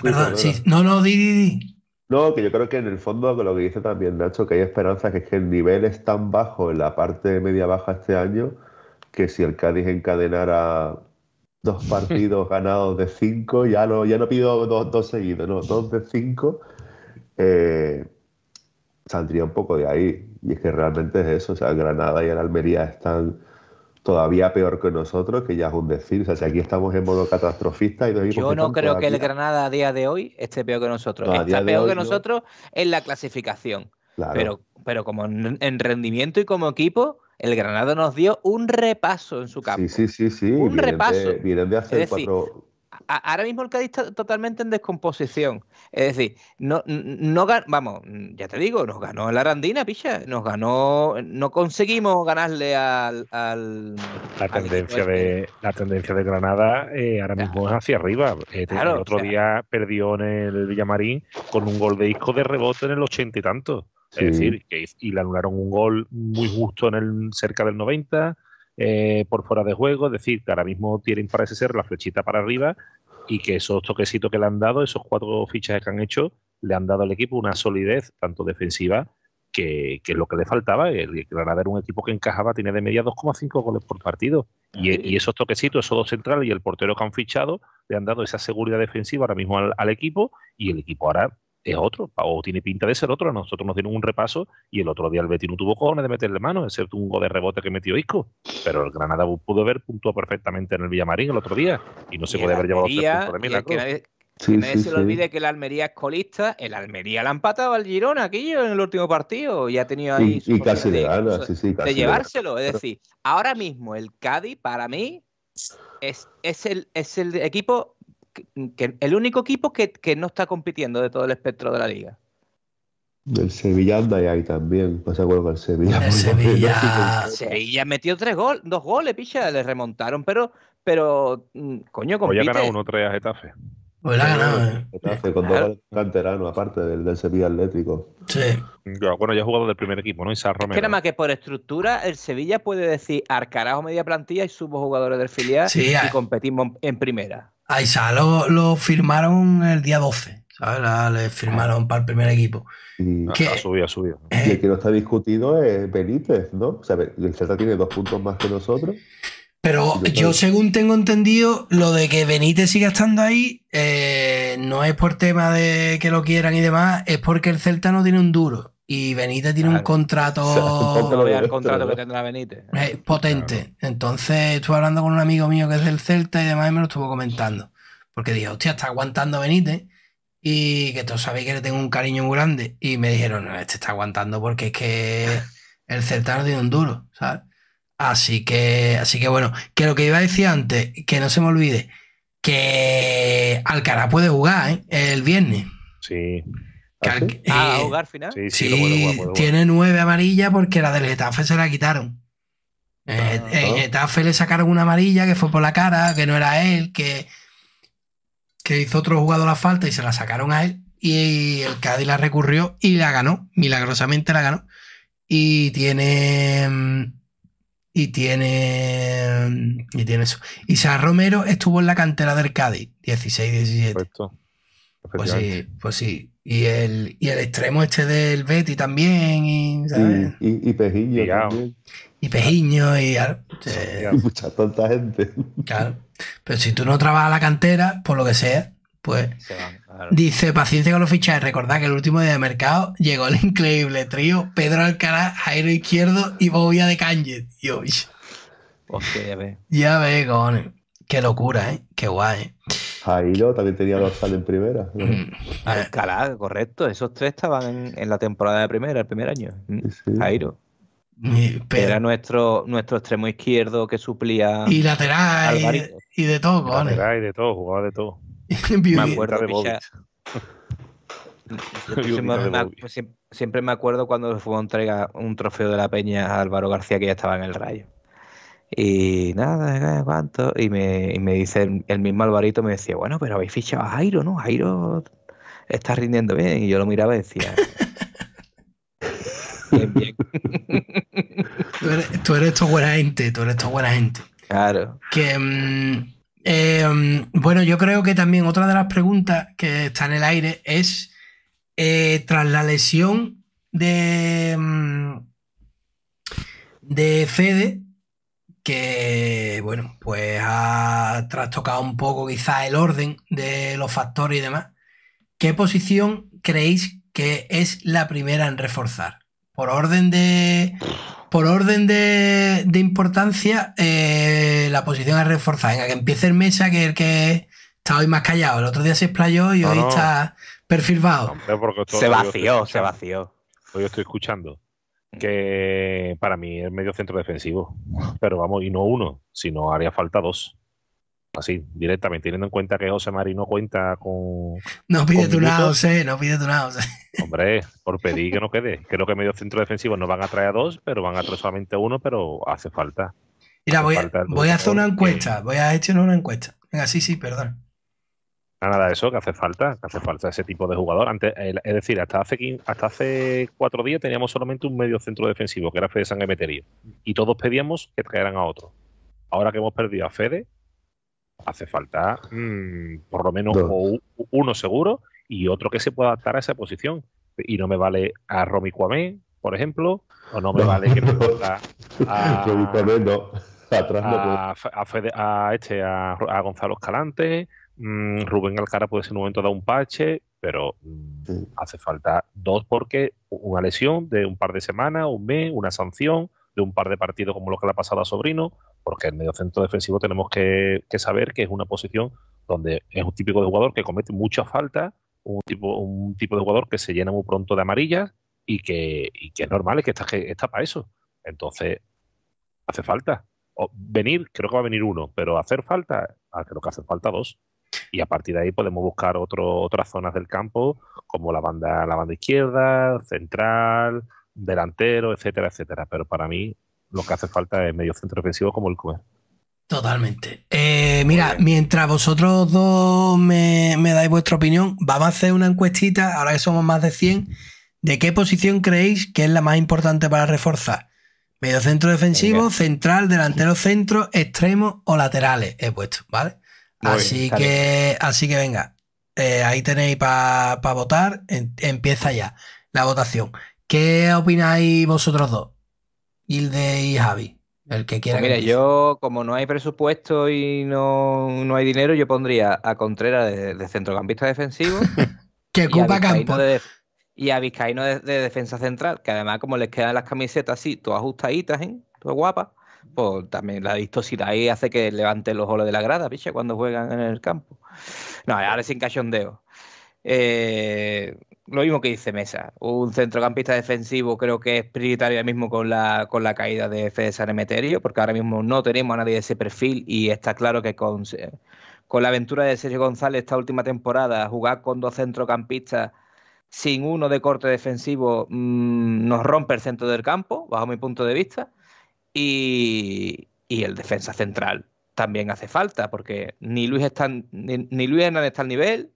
Perdón, sí. No, no, di, di, di. No, que yo creo que en el fondo, lo que dice también Nacho, que hay esperanza, que es que el nivel es tan bajo en la parte media-baja este año, que si el Cádiz encadenara dos partidos ganados de cinco, ya no, ya no pido dos, dos seguidos, no, dos de cinco, eh, saldría un poco de ahí. Y es que realmente es eso, o sea, Granada y el Almería están todavía peor que nosotros, que ya es un decir. O sea, si aquí estamos en modo catastrofista y no Yo no creo que el Granada a día de hoy esté peor que nosotros. Está peor que nosotros en la clasificación. Pero, pero como en rendimiento y como equipo, el Granada nos dio un repaso en su campo. Sí, sí, sí, sí. Un repaso. Ahora mismo el Cádiz está totalmente en descomposición. Es decir, no, no vamos, ya te digo, nos ganó la Arandina, picha, nos ganó, no conseguimos ganarle al... la, tendencia de, la tendencia de Granada eh, ahora mismo es hacia arriba. Eh, el otro día perdió en el Villamarín con un gol de disco de rebote en el ochenta y tanto. Es decir, y le anularon un gol muy justo en el cerca del 90 eh, por fuera de juego. Es decir, que ahora mismo tienen, parece ser, la flechita para arriba y que esos toquecitos que le han dado, esos cuatro fichas que han hecho, le han dado al equipo una solidez tanto defensiva que, lo que le faltaba. El, Granada era un equipo que encajaba, tiene de media 2,5 goles por partido. Y, esos toquecitos, esos dos centrales y el portero que han fichado, le han dado esa seguridad defensiva ahora mismo al, al equipo y el equipo ahora es otro, o tiene pinta de ser otro. nosotros nos dieron un repaso y el otro día el Betis no tuvo cojones de meterle mano, excepto un gol de rebote que metió Isco. Pero el Granada pudo ver, puntuó perfectamente en el Villamarín el otro día y no se puede haber llevado tres de mí. Que nadie, se le olvide que el Almería es colista, el Almería la empataba al Girona aquello en el último partido y ha tenido ahí y, casi de, llevárselo. Es decir, ahora mismo el Cádiz para mí es, es, el, es el equipo que el único equipo que, que, no está compitiendo de todo el espectro de la liga. el Sevilla anda ahí también, pasa con el Sevilla. El Sevilla. Sevilla metió tres goles, dos goles, picha, le remontaron, pero, pero mm, coño, compite. Hoy ha ganado uno tres a Getafe. Hoy la ha ganado, eh. Getafe, con claro. dos canteranos, aparte del, Sevilla Atlético. Sí. Bueno, ya ha jugado del primer equipo, ¿no? Y Romero. Es que nada más que por estructura, el Sevilla puede decir arcarajo media plantilla y subo jugadores del filial y competimos en primera. A lo, firmaron el día 12, ¿sabes? le firmaron para el primer equipo. Y mm. ah, ha subido, ha subido. Eh, el que no está discutido es Benítez, ¿no? O sea, el Celta tiene dos puntos más que nosotros. Pero yo, según tengo entendido, lo de que Benítez siga estando ahí eh, no es por tema de que lo quieran y demás, es porque el Celta no tiene un duro. Y Benítez tiene un contrato. Eh, potente. Entonces, estuve hablando con un amigo mío que es del Celta y demás, me lo estuvo comentando. Porque dije, hostia, está aguantando Benítez. Y que todos sabéis que le tengo un cariño muy grande. Y me dijeron, no, este está aguantando porque es que el Celta no tiene un duro, ¿sabes? Así que, así que bueno, que lo que iba a decir antes, que no se me olvide, que Alcará puede jugar, ¿eh? El viernes. Sí ah, tiene nueve amarillas porque la del Getafe se la quitaron. Ah, en eh, eh, Getafe le sacaron una amarilla que fue por la cara, que no era él, que, que hizo otro jugador la falta y se la sacaron a él. Y el Cádiz la recurrió y la ganó, milagrosamente la ganó. Y tiene. Y tiene. Y tiene eso. Isaac Romero estuvo en la cantera del Cádiz, 16-17. Pues sí, pues sí. Y el, extremo este del Betty también, y, ¿sabes? Y, y, y Pejiño. Eh, y mucha tanta gente. Claro. Pero si tú no trabajas la cantera, por lo que sea, pues. Dice, paciencia con los fichajes. Recordad que el último día de mercado llegó el increíble trío Pedro Alcaraz, Jairo Izquierdo y Bobia de Canje. Dios. ya ve. Ya ve, cojones. Qué locura, ¿eh? Qué guay. Jairo también tenía dorsal en primera. Mm. Alcalá, correcto. Esos tres estaban en, la temporada de primera, el primer año. Jairo. Mm. Era nuestro, nuestro extremo izquierdo que suplía. Y lateral. Y, de todo, Lateral y de todo, jugaba de todo. me acuerdo de siempre, me, siempre, me acuerdo cuando fue a entrega un trofeo de la Peña a Álvaro García que ya estaba en el rayo. Y nada, cuánto. Y me, y me dice el, mismo Alvarito, me decía, bueno, pero habéis fichado a Jairo, ¿no? Jairo está rindiendo bien. Y yo lo miraba y decía. bien, bien. tú, eres, tú buena gente, tú eres tu buena gente. Claro. Que. Mm, em, bueno, yo creo que también otra de las preguntas que está en el aire es. Eh, tras la lesión de. Mm, de Fede que, bueno, pues ha trastocado un poco quizás el orden de los factores y demás. ¿Qué posición creéis que es la primera en reforzar? Por orden de, por orden de, importancia, eh, la posición a reforzar. Venga, que empiece el Mesa, que el que está hoy más callado. El otro día se explayó y hoy está perfilvado se vació, se vació. Hoy estoy escuchando que para mí es medio centro defensivo. Pero vamos, y no uno, sino haría falta dos. Así, directamente, teniendo en cuenta que José Marino cuenta con. No pide tu lado, José, no pide tu lado, Hombre, por pedir que no quede. Creo que medio centro defensivo no van a traer a dos, pero van a traer solamente uno, pero hace falta. Mira, voy, voy a hacer una encuesta, voy a echar una encuesta. Venga, sí, sí, perdón nada de eso, que hace falta, que hace falta ese tipo de jugador. Antes, es decir, hasta hace, hasta hace cuatro días teníamos solamente un medio centro defensivo, que era Fede San Emeterio, y todos pedíamos que traeran a otro. Ahora que hemos perdido a Fede, hace falta mm, por lo menos uno seguro y otro que se pueda adaptar a esa posición. Y no me vale a Romy Cuamé, por ejemplo, o no me vale que ponga a, este, a, a Gonzalo Escalante, Mm, Rubén Alcara puede ser un momento dado un parche, pero mm, hace falta dos porque una lesión de un par de semanas, un mes, una sanción de un par de partidos como lo que le ha pasado a Sobrino, porque el centro defensivo tenemos que, saber que es una posición donde es un típico de jugador que comete muchas faltas, un tipo, un tipo de jugador que se llena muy pronto de amarillas y que, es normal, que está, que está para eso. Entonces, hace falta. O venir, creo que va a venir uno, pero hacer falta, ah, creo que hace falta dos. Y a partir de ahí podemos buscar otras zonas del campo, como la banda, la banda izquierda, central, delantero, etcétera, etcétera. Pero para mí lo que hace falta es medio centro defensivo como el CUE Totalmente. Eh, mira, mientras vosotros dos me, dais vuestra opinión, vamos a hacer una encuestita, ahora que somos más de 100, de qué posición creéis que es la más importante para reforzar. Medio centro defensivo, central, delantero centro, extremo o laterales he puesto, ¿vale? así que, así que venga, eh, ahí tenéis para votar. empieza ya la votación. ¿Qué opináis vosotros dos? Hilde y Javi. El que quiera. Pues mira, yo, como no hay presupuesto y no, hay dinero, yo pondría a Contreras de, centrocampista defensivo. que ocupa campo. y a Vizcaíno de, defensa central, que además, como les quedan las camisetas así, todas ajustaditas, ¿eh? todas guapas. Pues, también la distosidad ahí hace que levante los olos de la grada, ¿viste? cuando juegan en el campo. No, ahora sin cachondeo. Eh, lo mismo que dice Mesa, un centrocampista defensivo creo que es prioritario ahora mismo con la, con la caída de Fede Sanemeterio, porque ahora mismo no tenemos a nadie de ese perfil y está claro que con, la aventura de Sergio González esta última temporada, jugar con dos centrocampistas sin uno de corte defensivo mm, nos rompe el centro del campo, bajo mi punto de vista. Y, el defensa central también hace falta, porque ni Luis, están ni, Luis Hernández está al nivel.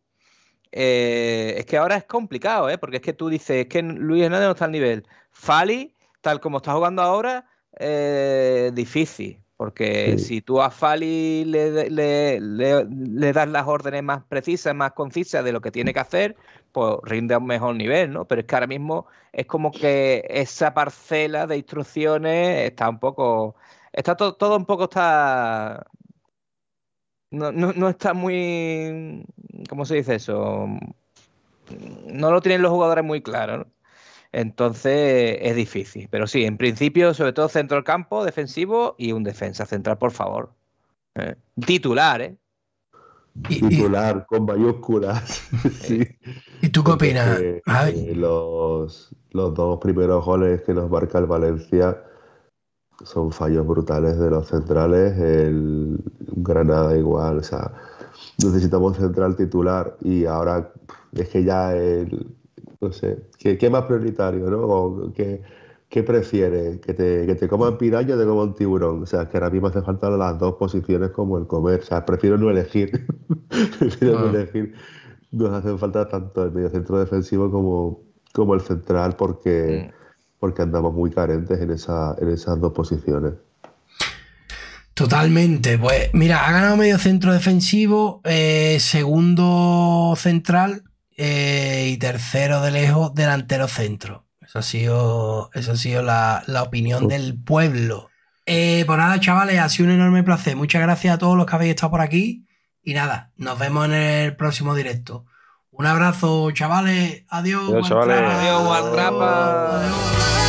Eh, es que ahora es complicado, ¿eh? porque es que tú dices, es que Luis Hernández no está al nivel. Fali, tal como está jugando ahora, eh, difícil. Porque si tú a Fali le, das las órdenes más precisas, más concisas de lo que tiene que hacer, pues rinde a un mejor nivel, ¿no? Pero es que ahora mismo es como que esa parcela de instrucciones está un poco. Está todo, todo un poco está. No, no está muy. ¿Cómo se dice eso? No lo tienen los jugadores muy claro, ¿no? Entonces es difícil. Pero sí, en principio, sobre todo centro del campo, defensivo y un defensa central, por favor. Eh, titular, ¿eh? Titular, con mayúsculas. Eh, ¿Y tú qué opinas? Eh, los, los dos primeros goles que nos marca el Valencia son fallos brutales de los centrales. El Granada igual, o sea, necesitamos central titular y ahora es que ya el no sé, ¿qué, más prioritario, no? ¿qué, ¿Qué prefieres? ¿Que te, ¿Que te coman piraña o te coman tiburón? O sea, que ahora mismo hace falta las dos posiciones como el comer. O sea, prefiero no elegir. prefiero no ah. elegir. Nos hacen falta tanto el mediocentro defensivo como, como el central porque, mm. porque andamos muy carentes en, esa, en esas dos posiciones. Totalmente, pues mira, ha ganado medio centro defensivo, eh, segundo central, eh, y tercero de lejos, delantero centro. eso ha sido, eso ha sido la, opinión del pueblo. Eh, pues nada, chavales, ha sido un enorme placer. Muchas gracias a todos los que habéis estado por aquí. Y nada, nos vemos en el próximo directo. Un abrazo, chavales. Adiós. Adiós, chavales. Adiós, Adiós.